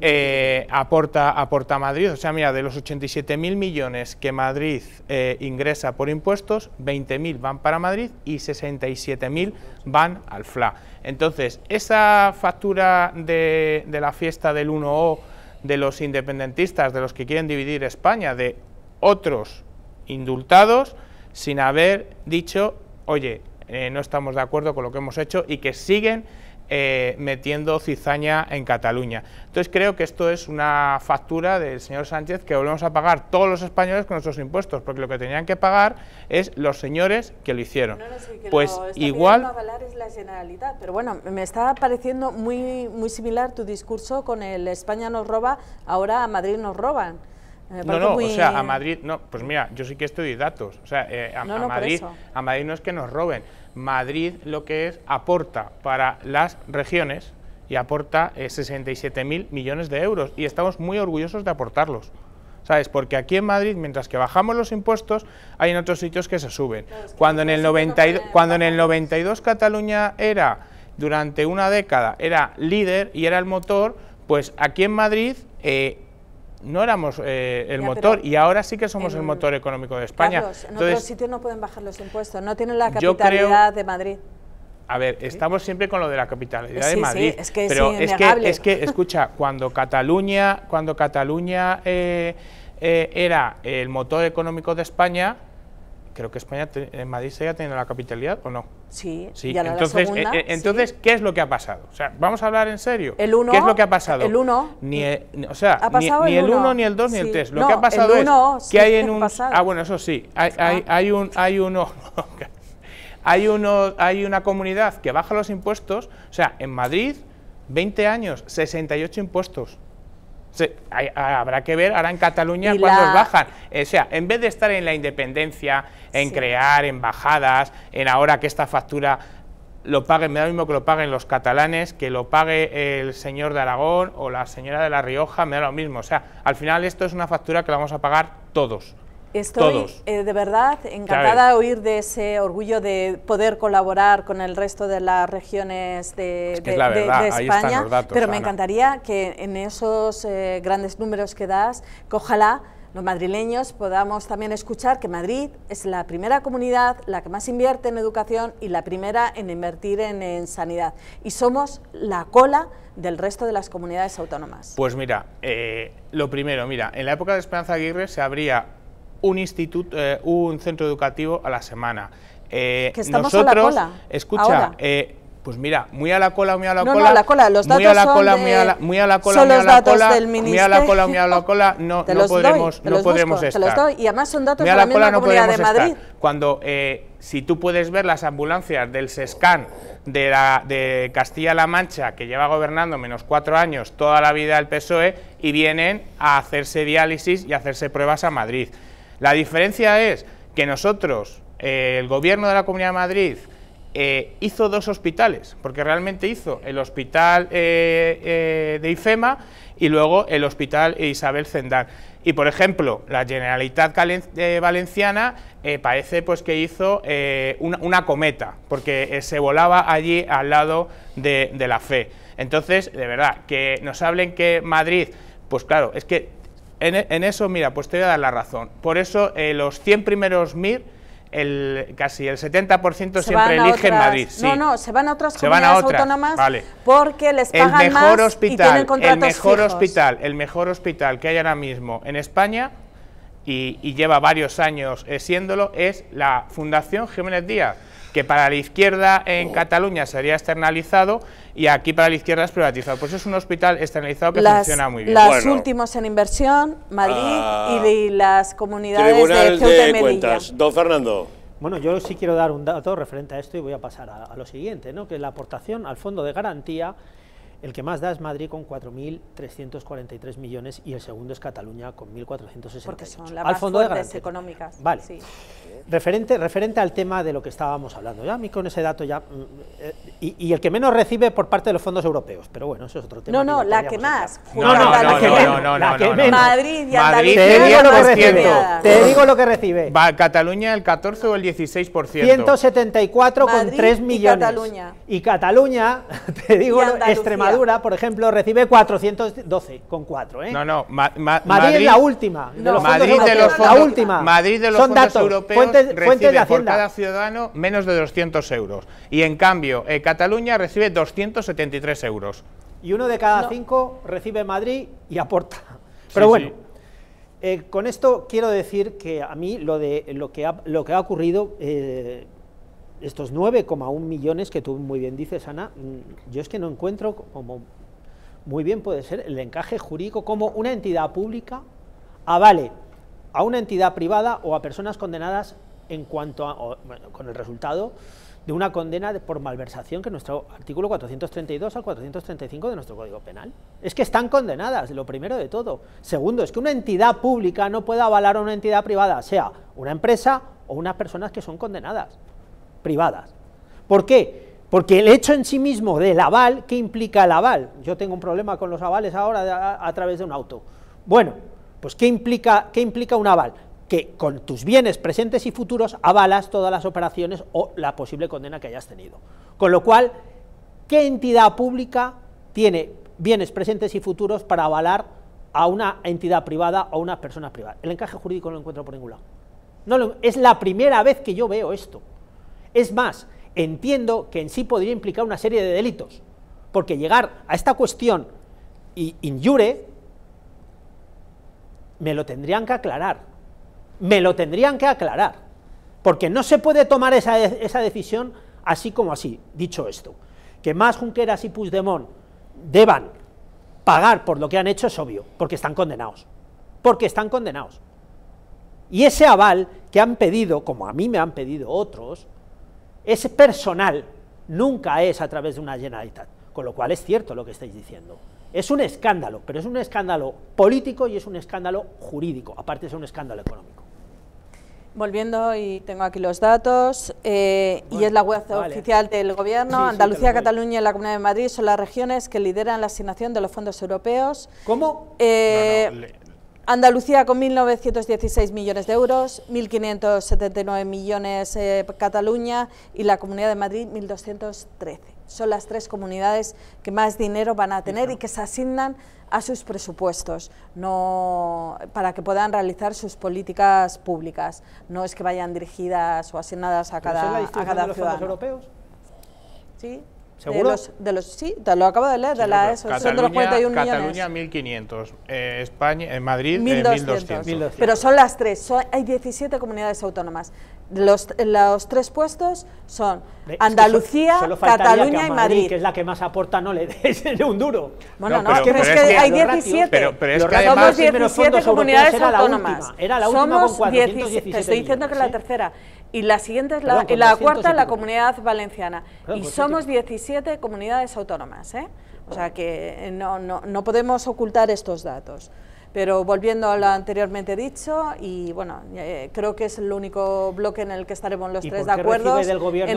Eh, aporta, aporta Madrid, o sea, mira, de los 87.000 millones que Madrid eh, ingresa por impuestos, 20.000 van para Madrid y 67.000 van al FLA. Entonces, esa factura de, de la fiesta del 1O, de los independentistas, de los que quieren dividir España, de otros indultados, sin haber dicho, oye, eh, no estamos de acuerdo con lo que hemos hecho y que siguen eh, metiendo cizaña en Cataluña. Entonces creo que esto es una factura del señor Sánchez que volvemos a pagar todos los españoles con nuestros impuestos, porque lo que tenían que pagar es los señores que lo hicieron. pues igual... Es la generalidad, pero bueno, me está pareciendo muy, muy similar tu discurso con el España nos roba, ahora a Madrid nos roban. No, no, o sea, a Madrid, no, pues mira, yo sí que estoy datos, o sea, eh, a, Madrid, a Madrid no es que nos roben, Madrid lo que es aporta para las regiones y aporta 67.000 eh, millones de euros y estamos muy orgullosos de aportarlos. ¿Sabes? Porque aquí en Madrid, mientras que bajamos los impuestos, hay en otros sitios que se suben. cuando, en el 92, cuando en el 92 Cataluña era, durante una década, era líder y era el motor, pues aquí en Madrid eh, no éramos eh, el motor y ahora sí que somos el motor económico de España. en otros sitios no pueden bajar los impuestos, no tienen la capitalidad de Madrid. A ver, estamos siempre con lo de la capitalidad de Madrid, sí, es que pero es, que, es que, escucha, cuando Cataluña, cuando Cataluña eh, eh, era el motor económico de España, creo que España, en eh, Madrid se haya tenido la capitalidad o no. Sí, Ya entonces, la eh, segunda, eh, entonces ¿qué es lo que ha pasado? O sea, vamos a hablar en serio. El uno, ¿Qué es lo que ha pasado? El 1. Ni, o sea, ni, el 1, ni el 2, ni el 3. Lo que ha pasado es que hay en un... Ah, bueno, eso sí. Hay, hay, hay un, hay uno... hay, uno, hay una comunidad que baja los impuestos. O sea, en Madrid, 20 años, 68 impuestos. Se, hay, habrá que ver ahora en Cataluña cuándo bajan. Eh, o sea, en vez de estar en la independencia, en crear embajadas, en ahora que esta factura lo paguen, me da lo mismo que lo paguen los catalanes, que lo pague el señor de Aragón o la señora de La Rioja, me da lo mismo. O sea, al final esto es una factura que la vamos a pagar todos. Estoy eh, de verdad encantada de oír de ese orgullo de poder colaborar con el resto de las regiones de, España, pero me encantaría que en esos eh, grandes números que das, que ojalá los madrileños podamos también escuchar que Madrid es la primera comunidad, la que más invierte en educación y la primera en invertir en, sanidad. Y somos la cola del resto de las comunidades autónomas. Pues mira, eh, lo primero, mira, en la época de Esperanza Aguirre se habría un instituto, eh, un centro educativo a la semana. Eh, nosotros, Escucha, eh, pues mira, muy a la cola, muy a la cola. No, a la cola, los datos muy a la cola, muy a la, muy a la cola, son muy a la cola, muy a la cola, muy a la cola, no, no podremos, no podremos estar. y además son datos de la, comunidad de Madrid. Cuando eh, si tú puedes ver las ambulancias del Sescan de, la, de Castilla-La Mancha, que lleva gobernando menos cuatro años toda la vida el PSOE, y vienen a hacerse diálisis y a hacerse pruebas a Madrid. La diferencia es que nosotros, eh, el gobierno de la Comunidad de Madrid, eh, hizo dos hospitales, porque realmente hizo el hospital eh, de IFEMA y luego el hospital Isabel Zendal. Y por ejemplo, la Generalitat Valenciana parece pues que hizo una, cometa, porque se volaba allí al lado de la fe. Entonces, de verdad, que nos hablen que Madrid, pues claro, es que en, eso, mira, pues te voy a dar la razón. Por eso eh, los 100 primeros MIR, el, casi el 70% siempre eligen Madrid. No, no, se van a otras se comunidades van a otras, autónomas porque les pagan el mejor más hospital, El mejor hospital, el mejor hospital que hay ahora mismo en España y, y lleva varios años eh, siéndolo es la Fundación Jiménez Díaz que para la izquierda en oh. Cataluña sería externalizado y aquí para la izquierda es privatizado. Pues es un hospital externalizado que funciona muy bien. Las últimas en inversión, Madrid y ah. las comunidades de Ceuta Don Fernando. Bueno, yo sí quiero dar un dato referente a esto y voy a pasar a, a lo siguiente, ¿no? que la aportación al fondo de garantía el que más da es Madrid con 4.343 millones y el segundo es Cataluña con 1.468. Porque son las fondo de económicas. Vale. Referente, referente al tema de lo que estábamos hablando, ya a mí con ese dato ya... Mm, eh, y, el que menos recibe por parte de los fondos europeos, pero bueno, eso es otro tema. No, no, la que más. No, no, no, no Madrid ya Andalucía. Te digo lo que recibe. Te digo lo que recibe. Va, Cataluña el 14 o el 16%. 174,3 millones. Y Cataluña. Y Cataluña, te digo, Extremadura Extremadura, por ejemplo, recibe 412 con 4. ¿eh? No, no, Madrid, es la última. Madrid, de los fondos, última. Madrid de los europeos de Hacienda. por cada ciudadano menos de 200 euros. Y en cambio, eh, Cataluña recibe 273 euros. Y uno de cada cinco recibe Madrid y aporta. Pero bueno, eh, con esto quiero decir que a mí lo, de, lo, que, ha, lo que ha ocurrido estos 9,1 millones que tú muy bien dices, Ana, mm, yo es que no encuentro como muy bien puede ser el encaje jurídico como una entidad pública avale ah, a una entidad privada o a personas condenadas en cuanto con el resultado de una condena por malversación que nuestro artículo 432 al 435 de nuestro Código Penal. Es que están condenadas, lo primero de todo. Segundo, es que una entidad pública no puede avalar a una entidad privada, sea una empresa o unas personas que son condenadas privadas. ¿Por qué? Porque el hecho en sí mismo del aval, ¿qué implica el aval? Yo tengo un problema con los avales ahora a, través de un auto. Bueno, pues ¿qué implica, ¿qué implica un aval? Que con tus bienes presentes y futuros avalas todas las operaciones o la posible condena que hayas tenido. Con lo cual, ¿qué entidad pública tiene bienes presentes y futuros para avalar a una entidad privada o a una persona privada. El encaje jurídico no lo encuentro por ningún lado. No lo, es la primera vez que yo veo esto. Es más, entiendo que en sí podría implicar una serie de delitos, porque llegar a esta cuestión y injure, me lo tendrían que aclarar, me lo tendrían que aclarar, porque no se puede tomar esa, esa decisión así como así, dicho esto. Que más Junqueras y Puigdemont deban pagar por lo que han hecho es obvio, porque están condenados, porque están condenados. Y ese aval que han pedido, como a mí me han pedido otros, ese personal, nunca es a través de una Generalitat, con lo cual es cierto lo que estáis diciendo. Es un escándalo, pero es un escándalo político y es un escándalo jurídico, aparte es un escándalo económico. Volviendo, y tengo aquí los datos, eh, y es la web oficial del Gobierno, Andalucía, Cataluña y la Comunidad de Madrid son las regiones que lideran la asignación de los fondos europeos. ¿Cómo? Eh, Andalucía con 1.916 millones de euros, 1.579 millones eh, Cataluña y la Comunidad de Madrid 1.213. Son las tres comunidades que más dinero van a tener y que se asignan a sus presupuestos, no para que puedan realizar sus políticas públicas. No es que vayan dirigidas o asignadas a cada, ciudadano. Fondos europeos? Sí, ¿Seguro? De los, de los, sí, te lo acabo de leer, de la ESO, e Cataluña, son de los 41 Cataluña, 1.500, eh, España, eh, Madrid, 1.200. Eh, pero son las tres, hay 17 comunidades autónomas. Los, los tres puestos son Andalucía, Cataluña y Madrid. Que es la que más aporta, no le des un duro. Bueno, no, pero, es, que, es que hay 17. Pero, pero es que además, somos 17 comunidades autónomas. Era la última, Somos con 417 Te estoy diciendo millones, que es la tercera y la siguiente es la, la cuarta la comunidad valenciana. y somos 17 comunidades autónomas, ¿eh? O sea que eh, no, podemos ocultar estos datos. Pero volviendo a lo anteriormente dicho, y bueno, eh, creo que es el único bloque en el que estaremos los tres de acuerdo, en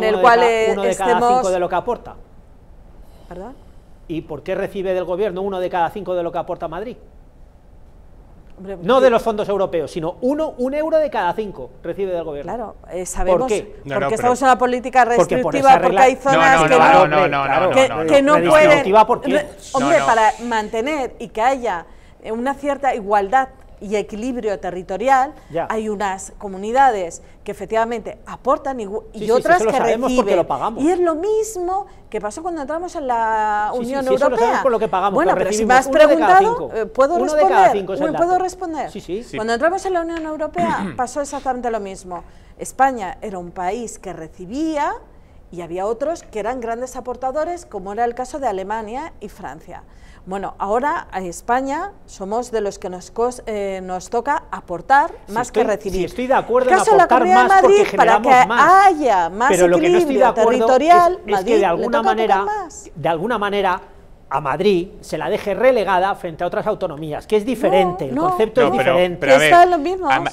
el cual de eh, uno de cada cinco de lo que aporta. ¿Y por qué recibe del gobierno uno de cada cinco de lo que aporta Madrid? No de los fondos europeos, sino uno, un euro de cada cinco recibe del gobierno. Claro, eh, sabemos. porque estamos en una política restrictiva, porque, hay zonas que no, no, que no pueden. Hombre, para mantener y que haya una cierta igualdad y equilibrio territorial, hay unas comunidades que efectivamente aportan y, otras que reciben. pagamos. Y es lo mismo que pasó cuando entramos en la Unión Europea. Lo lo que pagamos, bueno, pero si me has preguntado, eh, puedo responder. puedo responder. Cuando entramos en la Unión Europea pasó exactamente lo mismo. España era un país que recibía y había otros que eran grandes aportadores, como era el caso de Alemania y Francia. Bueno, ahora a España somos de los que nos, eh, nos toca aportar más que recibir. Si estoy de acuerdo en aportar más porque para que más. haya más Pero lo que no estoy de acuerdo territorial, es, que de alguna manera, de alguna manera a Madrid se la deje relegada frente a otras autonomías, que es diferente, el concepto es diferente. Pero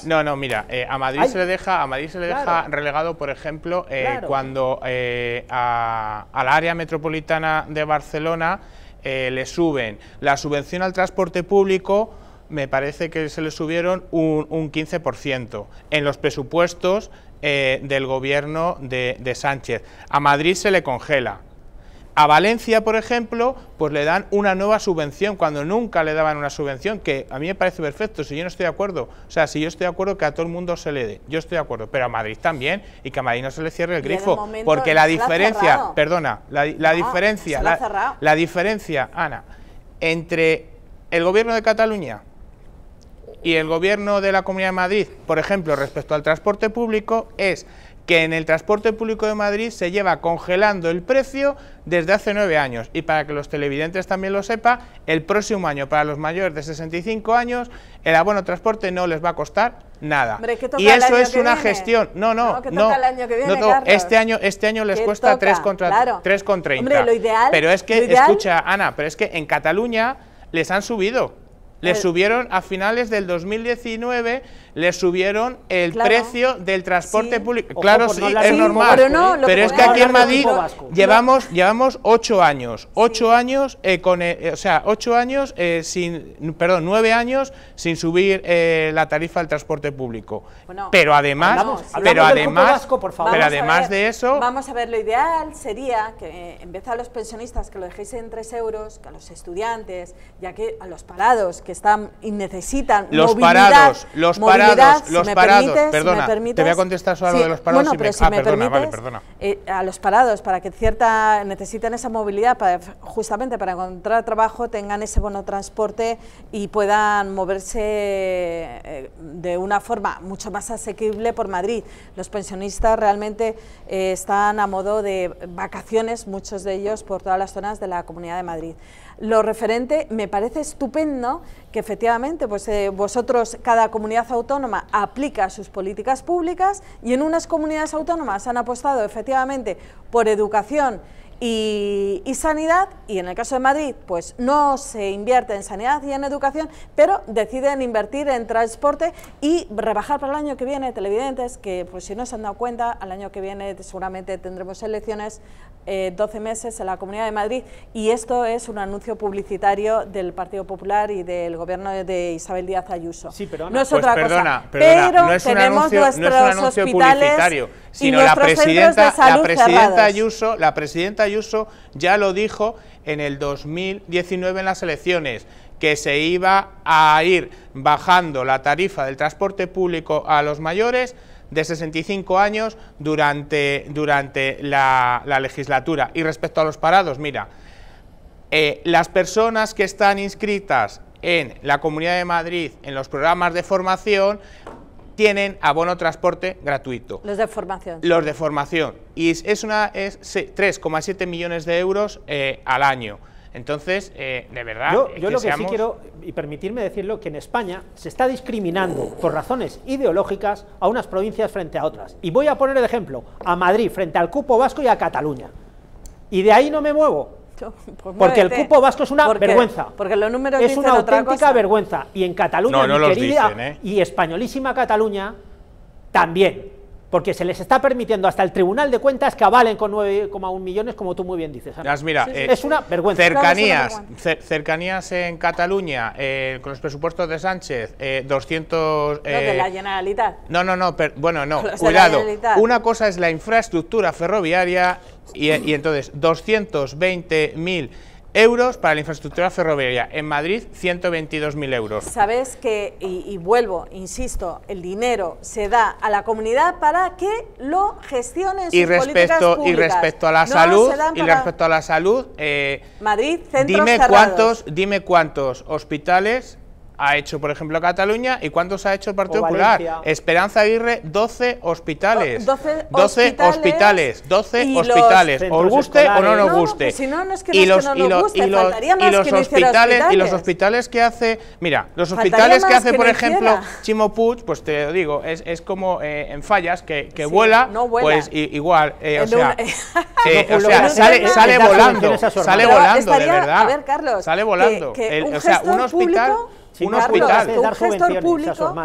no, no, mira, eh, a Madrid se le deja, a Madrid se le deja relegado, por ejemplo, eh, cuando al a, área metropolitana de Barcelona eh, le suben la subvención al transporte público, me parece que se le subieron un, un 15% en los presupuestos eh, del gobierno de, de Sánchez. A Madrid se le congela. A Valencia, por ejemplo, pues le dan una nueva subvención cuando nunca le daban una subvención, que a mí me parece perfecto, si yo no estoy de acuerdo. O sea, si yo estoy de acuerdo que a todo el mundo se le dé, yo estoy de acuerdo, pero a Madrid también y que a Madrid no se le cierre el grifo, porque la diferencia, perdona, la, ah, diferencia, la diferencia, Ana, entre el gobierno de Cataluña y el gobierno de la Comunidad de Madrid, por ejemplo, respecto al transporte público, es que en el transporte público de Madrid se lleva congelando el precio desde hace nueve años. Y para que los televidentes también lo sepa, el próximo año para los mayores de 65 años el abono transporte no les va a costar nada. y eso es una gestión. No, no, no, este año este año les cuesta 3,30... contra tres pero es que escucha Ana, pero es que en Cataluña les han subido les subieron a finales del 2019 le subieron el precio del transporte público. claro, sí, es normal. Pero, es que aquí en Madrid llevamos, llevamos ocho años, ocho años, eh, con, eh, o sea, ocho años eh, sin, perdón, nueve años sin subir la tarifa del transporte público. pero además, pero, además pero además, de eso, vamos a ver, lo ideal sería que en vez a los pensionistas que lo dejéis en tres euros, que a los estudiantes, ya que a los parados que están y necesitan los parados, los movilidad, los parados, perdona, te voy a contestar solo los parados. me, a los parados, para que cierta necesiten esa movilidad, para, justamente para encontrar trabajo, tengan ese bono transporte y puedan moverse eh, de una forma mucho más asequible por Madrid. Los pensionistas realmente eh, están a modo de vacaciones, muchos de ellos por todas las zonas de la Comunidad de Madrid lo referente, me parece estupendo que efectivamente pues, eh, vosotros, cada comunidad autónoma aplica sus políticas públicas y en unas comunidades autónomas han apostado efectivamente por educación y, y, sanidad, y en el caso de Madrid, pues no se invierte en sanidad y en educación, pero deciden invertir en transporte y rebajar para el año que viene televidentes, que pues si no se han dado cuenta, al año que viene seguramente tendremos elecciones, eh, ...doce 12 meses en la Comunidad de Madrid y esto es un anuncio publicitario del Partido Popular y del gobierno de Isabel Díaz Ayuso. Sí, pues pero no es otra cosa. pero no es tenemos anuncio, nuestros sino la presidenta, la presidenta Ayuso, la presidenta Ayuso ya lo dijo en el 2019 en las elecciones que se iba a ir bajando la tarifa del transporte público a los mayores de 65 años durante, durante la, legislatura. Y respecto a los parados, mira, eh, las personas que están inscritas en la Comunidad de Madrid en los programas de formación tienen abono transporte gratuito. Los de formación. Los de formación. Y es una es 3,7 millones de euros eh, al año. Entonces, eh, de verdad. Yo, lo que sí quiero, y permitirme decirlo, que en España se está discriminando por razones ideológicas a unas provincias frente a otras. Y voy a poner el ejemplo a Madrid frente al cupo vasco y a Cataluña. Y de ahí no me muevo. Pues porque el cupo vasco es una vergüenza. Porque los números es una auténtica vergüenza. Y en Cataluña, querida ¿eh? y españolísima Cataluña, también porque se les está permitiendo hasta el Tribunal de Cuentas que avalen con 9,1 millones, como tú muy bien dices. mira, eh, es una vergüenza. Cercanías, cercanías en Cataluña, eh, con los presupuestos de Sánchez, 200... Eh, no, de la Generalitat. No, no, no, bueno, no, cuidado. Una cosa es la infraestructura ferroviaria y, y entonces 220.000 euros para la infraestructura ferroviaria. En Madrid, 122.000 euros. Sabes que, y, vuelvo, insisto, el dinero se da a la comunidad para que lo gestione sus y respecto, Y respecto a la salud, y respecto a la salud Madrid, dime cuántos, dime cuántos hospitales ha hecho, por ejemplo, Cataluña y cuántos ha hecho el Partido Popular. Esperanza Aguirre, 12 hospitales. 12, hospitales. 12 hospitales. Os guste o no nos guste. Pues si no, y los, nos guste, y los, y los hospitales, Y los hospitales que hace, mira, los hospitales que hace, por ejemplo, Chimo Puig, pues te lo digo, es, como eh, en fallas, que, que vuela, pues igual, eh, o, sea, pues sale, volando, sale volando, de verdad. A ver, Carlos, sale volando. O sea, un hospital un Carlos, un gestor público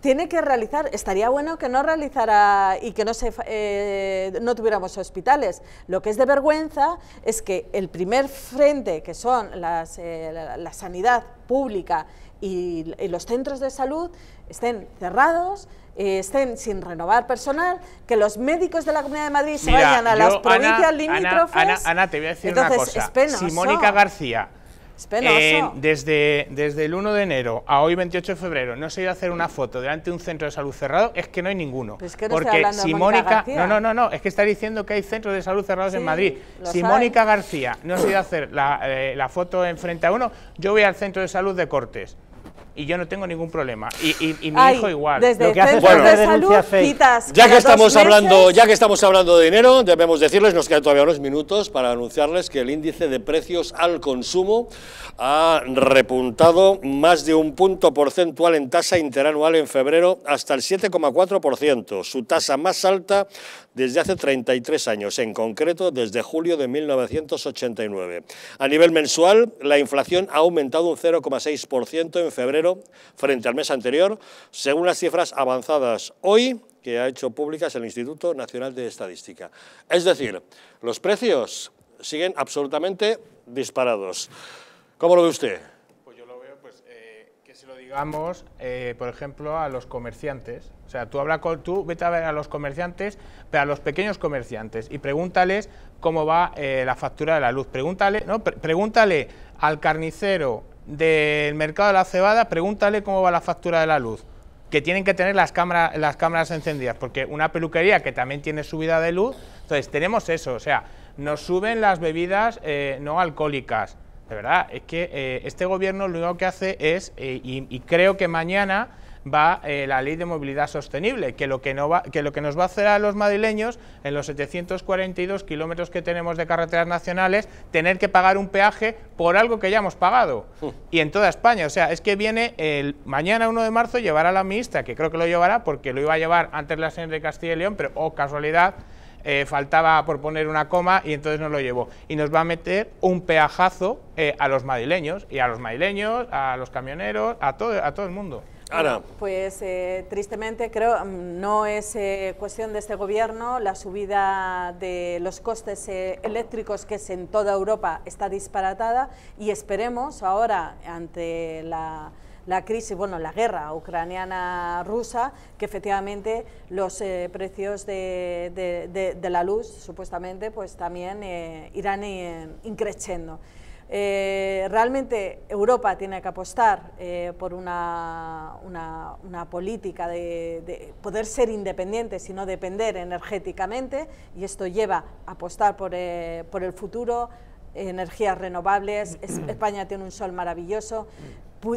tiene que realizar, estaría bueno que no realizara y que no, se, eh, no tuviéramos hospitales. Lo que es de vergüenza es que el primer frente, que son las, eh, la, sanidad pública y, los centros de salud, estén cerrados, eh, estén sin renovar personal, que los médicos de la Comunidad de Madrid se vayan a las provincias limítrofes. Ana, te voy a decir una cosa. Si Mónica García desde, desde el 1 de enero a hoy 28 de febrero no se ha ido a hacer una foto delante de un centro de salud cerrado, es que no hay ninguno. porque si Mónica, no, no, no, no, es que está diciendo que hay centros de salud cerrados en Madrid. Si Mónica García no se ha ido a hacer la, eh, la foto Enfrente a uno, yo voy al centro de salud de Cortes y yo no tengo ningún problema. Y, y, mi hijo igual. Desde que hace bueno, de salud, ya que estamos hablando, ya que estamos hablando de dinero, debemos decirles, nos quedan todavía unos minutos para anunciarles que el índice de precios al consumo ha repuntado más de un punto porcentual en tasa interanual en febrero hasta el 7,4%, su tasa más alta desde hace 33 años, en concreto desde julio de 1989. A nivel mensual, la inflación ha aumentado un 0,6% en febrero frente al mes anterior, según las cifras avanzadas hoy que ha hecho públicas el Instituto Nacional de Estadística. Es decir, los precios siguen absolutamente disparados. ¿Cómo lo ve usted? vamos eh, por ejemplo, a los comerciantes. O sea, tú, habla con, tú vete a ver a los comerciantes, pero a los pequeños comerciantes, y pregúntales cómo va eh, la factura de la luz. Pregúntale, ¿no? pregúntale al carnicero del mercado de la cebada, pregúntale cómo va la factura de la luz que tienen que tener las cámaras, las cámaras encendidas, porque una peluquería que también tiene subida de luz, entonces tenemos eso, o sea, nos suben las bebidas eh, no alcohólicas, de verdad, es que eh, este gobierno lo único que hace es, eh, y, creo que mañana va eh, la ley de movilidad sostenible, que lo que, no va, que lo que nos va a hacer a los madrileños, en los 742 kilómetros que tenemos de carreteras nacionales, tener que pagar un peaje por algo que ya hemos pagado. Hmm. Y en toda España, o sea, es que viene el mañana 1 de marzo, llevará la ministra, que creo que lo llevará porque lo iba a llevar antes la señora de Castilla y León, pero, oh casualidad, eh, faltaba por poner una coma y entonces nos lo llevó. Y nos va a meter un peajazo eh, a los madrileños, y a los madrileños, a los camioneros, a todo, a todo el mundo. Pues eh, tristemente creo mm, no es cuestión de este gobierno la subida de los costes eléctricos que es en toda Europa está disparatada y esperemos ahora ante la la crisis, bueno, la guerra ucraniana-rusa, que efectivamente los eh, precios de, la luz, supuestamente, pues también eh, irán eh, increciendo. realmente Europa tiene que apostar por una, una, política de, poder ser independiente, sino depender energéticamente, y esto lleva a apostar por, por el futuro, energías renovables, España tiene un sol maravilloso,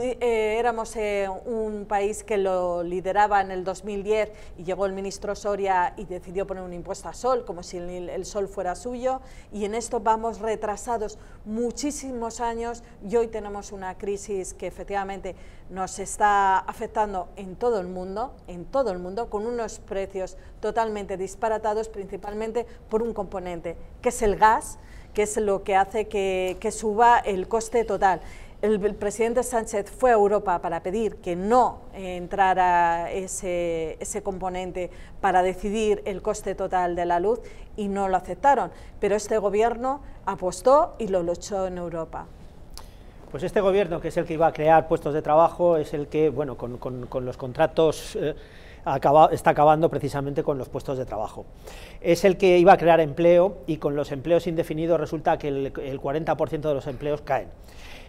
eh, éramos eh, un país que lo lideraba en el 2010 y llegó el ministro Soria y decidió poner un impuesto a sol, como si el, sol fuera suyo, y en esto vamos retrasados muchísimos años y hoy tenemos una crisis que efectivamente nos está afectando en todo el mundo, en todo el mundo, con unos precios totalmente disparatados, principalmente por un componente, que es el gas, que es lo que hace que suba el coste total el, presidente Sánchez fue a Europa para pedir que no eh, entrara ese, componente para decidir el coste total de la luz y no lo aceptaron, pero este gobierno apostó y lo luchó en Europa. Pues este gobierno, que es el que iba a crear puestos de trabajo, es el que, bueno, con, los contratos... Eh, está acabando precisamente con los puestos de trabajo. Es el que iba a crear empleo y con los empleos indefinidos resulta que el 40% de los empleos caen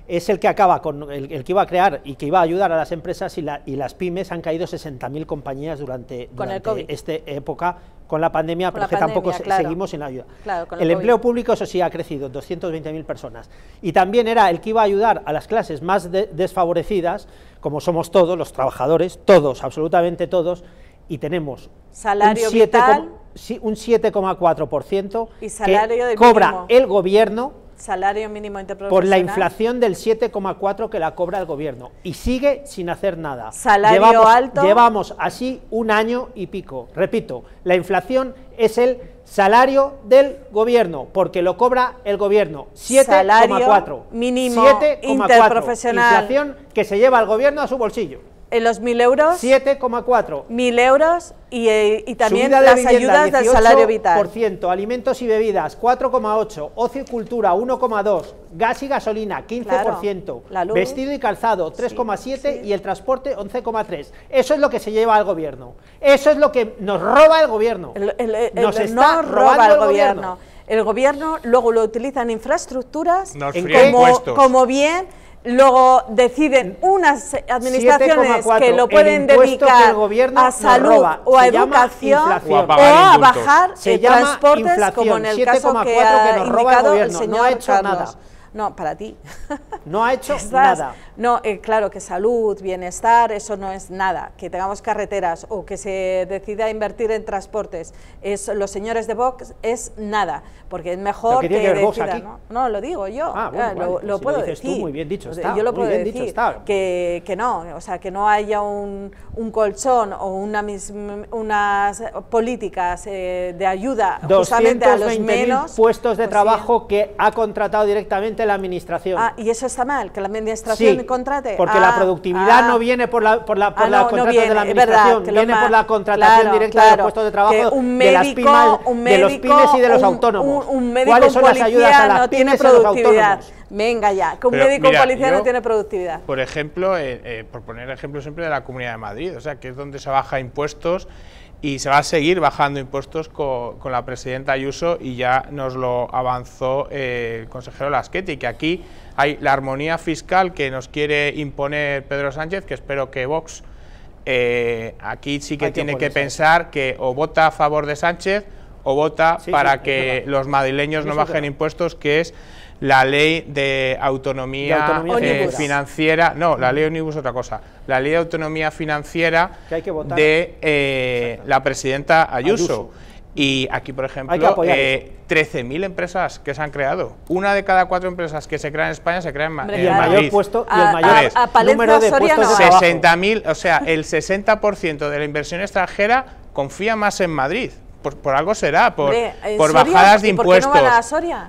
es el que acaba con el, que iba a crear y que iba a ayudar a las empresas y, las pymes han caído 60.000 compañías durante, durante esta época con la pandemia, pero pues, que tampoco seguimos sin ayuda. el, empleo público, eso sí, ha crecido, 220.000 personas. Y también era el que iba a ayudar a las clases más desfavorecidas, como somos todos, los trabajadores, todos, absolutamente todos, y tenemos salario un 7,4% que cobra el gobierno salario mínimo interprofesional. Por la inflación del 7,4 que la cobra el gobierno y sigue sin hacer nada. Salario alto. Llevamos así un año y pico. Repito, la inflación es el salario del gobierno porque lo cobra el gobierno. 7,4. Mínimo 7, interprofesional. Inflación que se lleva el gobierno a su bolsillo. En eh, los 1.000 euros. 7,4. 1.000 euros y, eh, también las ayudas del salario vital. ciento alimentos y bebidas, 4,8. Ocio y cultura, 1,2. Gas y gasolina, 15%. vestido y calzado, 3,7. Y el transporte, 11,3. Eso es lo que se lleva al gobierno. Eso es lo que nos roba el gobierno. nos está robando roba el gobierno. El gobierno luego lo utiliza en infraestructuras, como, como bien Luego deciden unas administraciones que lo pueden dedicar a salud o a educación o a, bajar eh, transportes, como en el caso que ha nos indicado el, señor no ha hecho Nada. No, para ti. No ha hecho nada. No, eh, claro que salud, bienestar, eso no es nada. Que tengamos carreteras o que se decida invertir en transportes, es, los señores de Vox es nada, porque es mejor que, ¿no? ¿no? lo digo yo, ah, ah lo, puedo lo decir. Tú, muy bien dicho, yo lo puedo decir, Que, no, o sea, que no haya un, colchón o una unas políticas eh, de ayuda justamente a los menos puestos de pues trabajo que ha contratado directamente la administración. Ah, y eso está mal, que la administración porque la ah, productividad no ah. viene por la, por la, por ah, de la administración, viene por la contratación directa de los puestos de trabajo de las pymes, de los pymes y de los autónomos. ¿Cuáles son las ayudas a las pymes Y a los Venga ya, que un médico mira, policía no tiene productividad. Por ejemplo, eh, eh, por poner ejemplo siempre de la Comunidad de Madrid, o sea, que es donde se bajan impuestos y se va a seguir bajando impuestos con, la presidenta Ayuso y ya nos lo avanzó eh, el consejero Lasqueti, que aquí hay la armonía fiscal que nos quiere imponer Pedro Sánchez, que espero que Vox eh, aquí sí que tiene que, ¿eh? pensar que o vota a favor de Sánchez o vota para que los madrileños no bajen impuestos, que es la ley de autonomía, eh, financiera, no, la ley otra cosa, la ley de autonomía financiera de eh, la presidenta Ayuso. Y aquí, por ejemplo, eh, 13.000 empresas que se han creado. Una de cada cuatro empresas que se crean en España se crean en, y el mayor puesto y el mayor número de puestos 60.000, o sea, el 60% de la inversión extranjera confía más en Madrid por, algo será, por, eh, por bajadas de impuestos.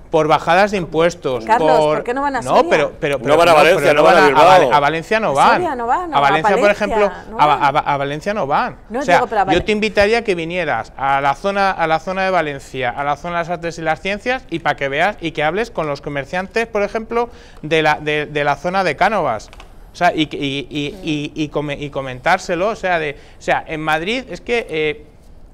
¿Por bajadas de impuestos. Carlos, por, qué no van a Soria? No, pero, no van a Valencia, no, van a, Bilbao. A, Valencia no van. Soria no van. a Valencia, por ejemplo, a, Valencia no van. o sea, yo te invitaría que vinieras a la zona a la zona de Valencia, a la zona de las artes y las ciencias y para que veas y que hables con los comerciantes, por ejemplo, de la, de, la zona de Cánovas. O sea, y, y, y, comentárselo, o sea, de, o sea, en Madrid es que eh,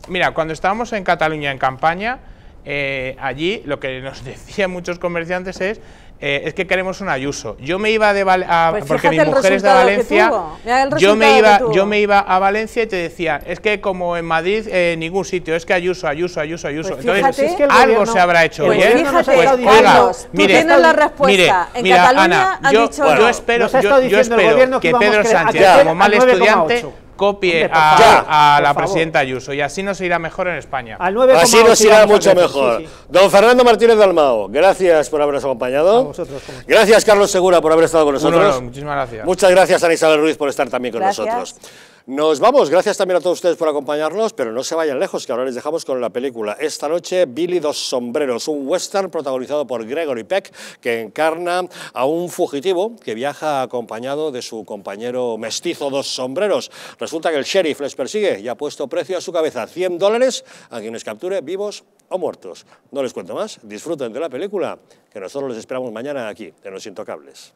Mira, cuando estábamos en Cataluña en campaña, eh, allí lo que nos decían muchos comerciantes es eh, es que queremos un ayuso. Yo me iba de a, pues porque mi mujer es de Valencia. Yo me iba, yo me iba a Valencia y te decía es que como en Madrid eh, ningún sitio es que ayuso, ayuso, ayuso, ayuso. Pues Entonces algo se habrá hecho bien. pues, oiga, la respuesta. en Cataluña Ana, yo, espero, yo espero que Pedro Sánchez, como mal estudiante copie a, la presidenta Ayuso y así nos irá mejor en España. así nos irá mucho mejor. Don Fernando Martínez Dalmao, gracias por habernos acompañado. gracias Carlos Segura por haber estado con nosotros. muchísimas gracias. Muchas gracias a Isabel Ruiz por estar también con nosotros. Nos vamos, gracias también a todos ustedes por acompañarnos, pero no se vayan lejos, que ahora les dejamos con la película. Esta noche, Billy dos Sombreros, un western protagonizado por Gregory Peck, que encarna a un fugitivo que viaja acompañado de su compañero mestizo dos sombreros. Resulta que el sheriff les persigue y ha puesto precio a su cabeza, 100 dólares, a quienes capture vivos o muertos. No les cuento más, disfruten de la película, que nosotros les esperamos mañana aquí, en Los Intocables.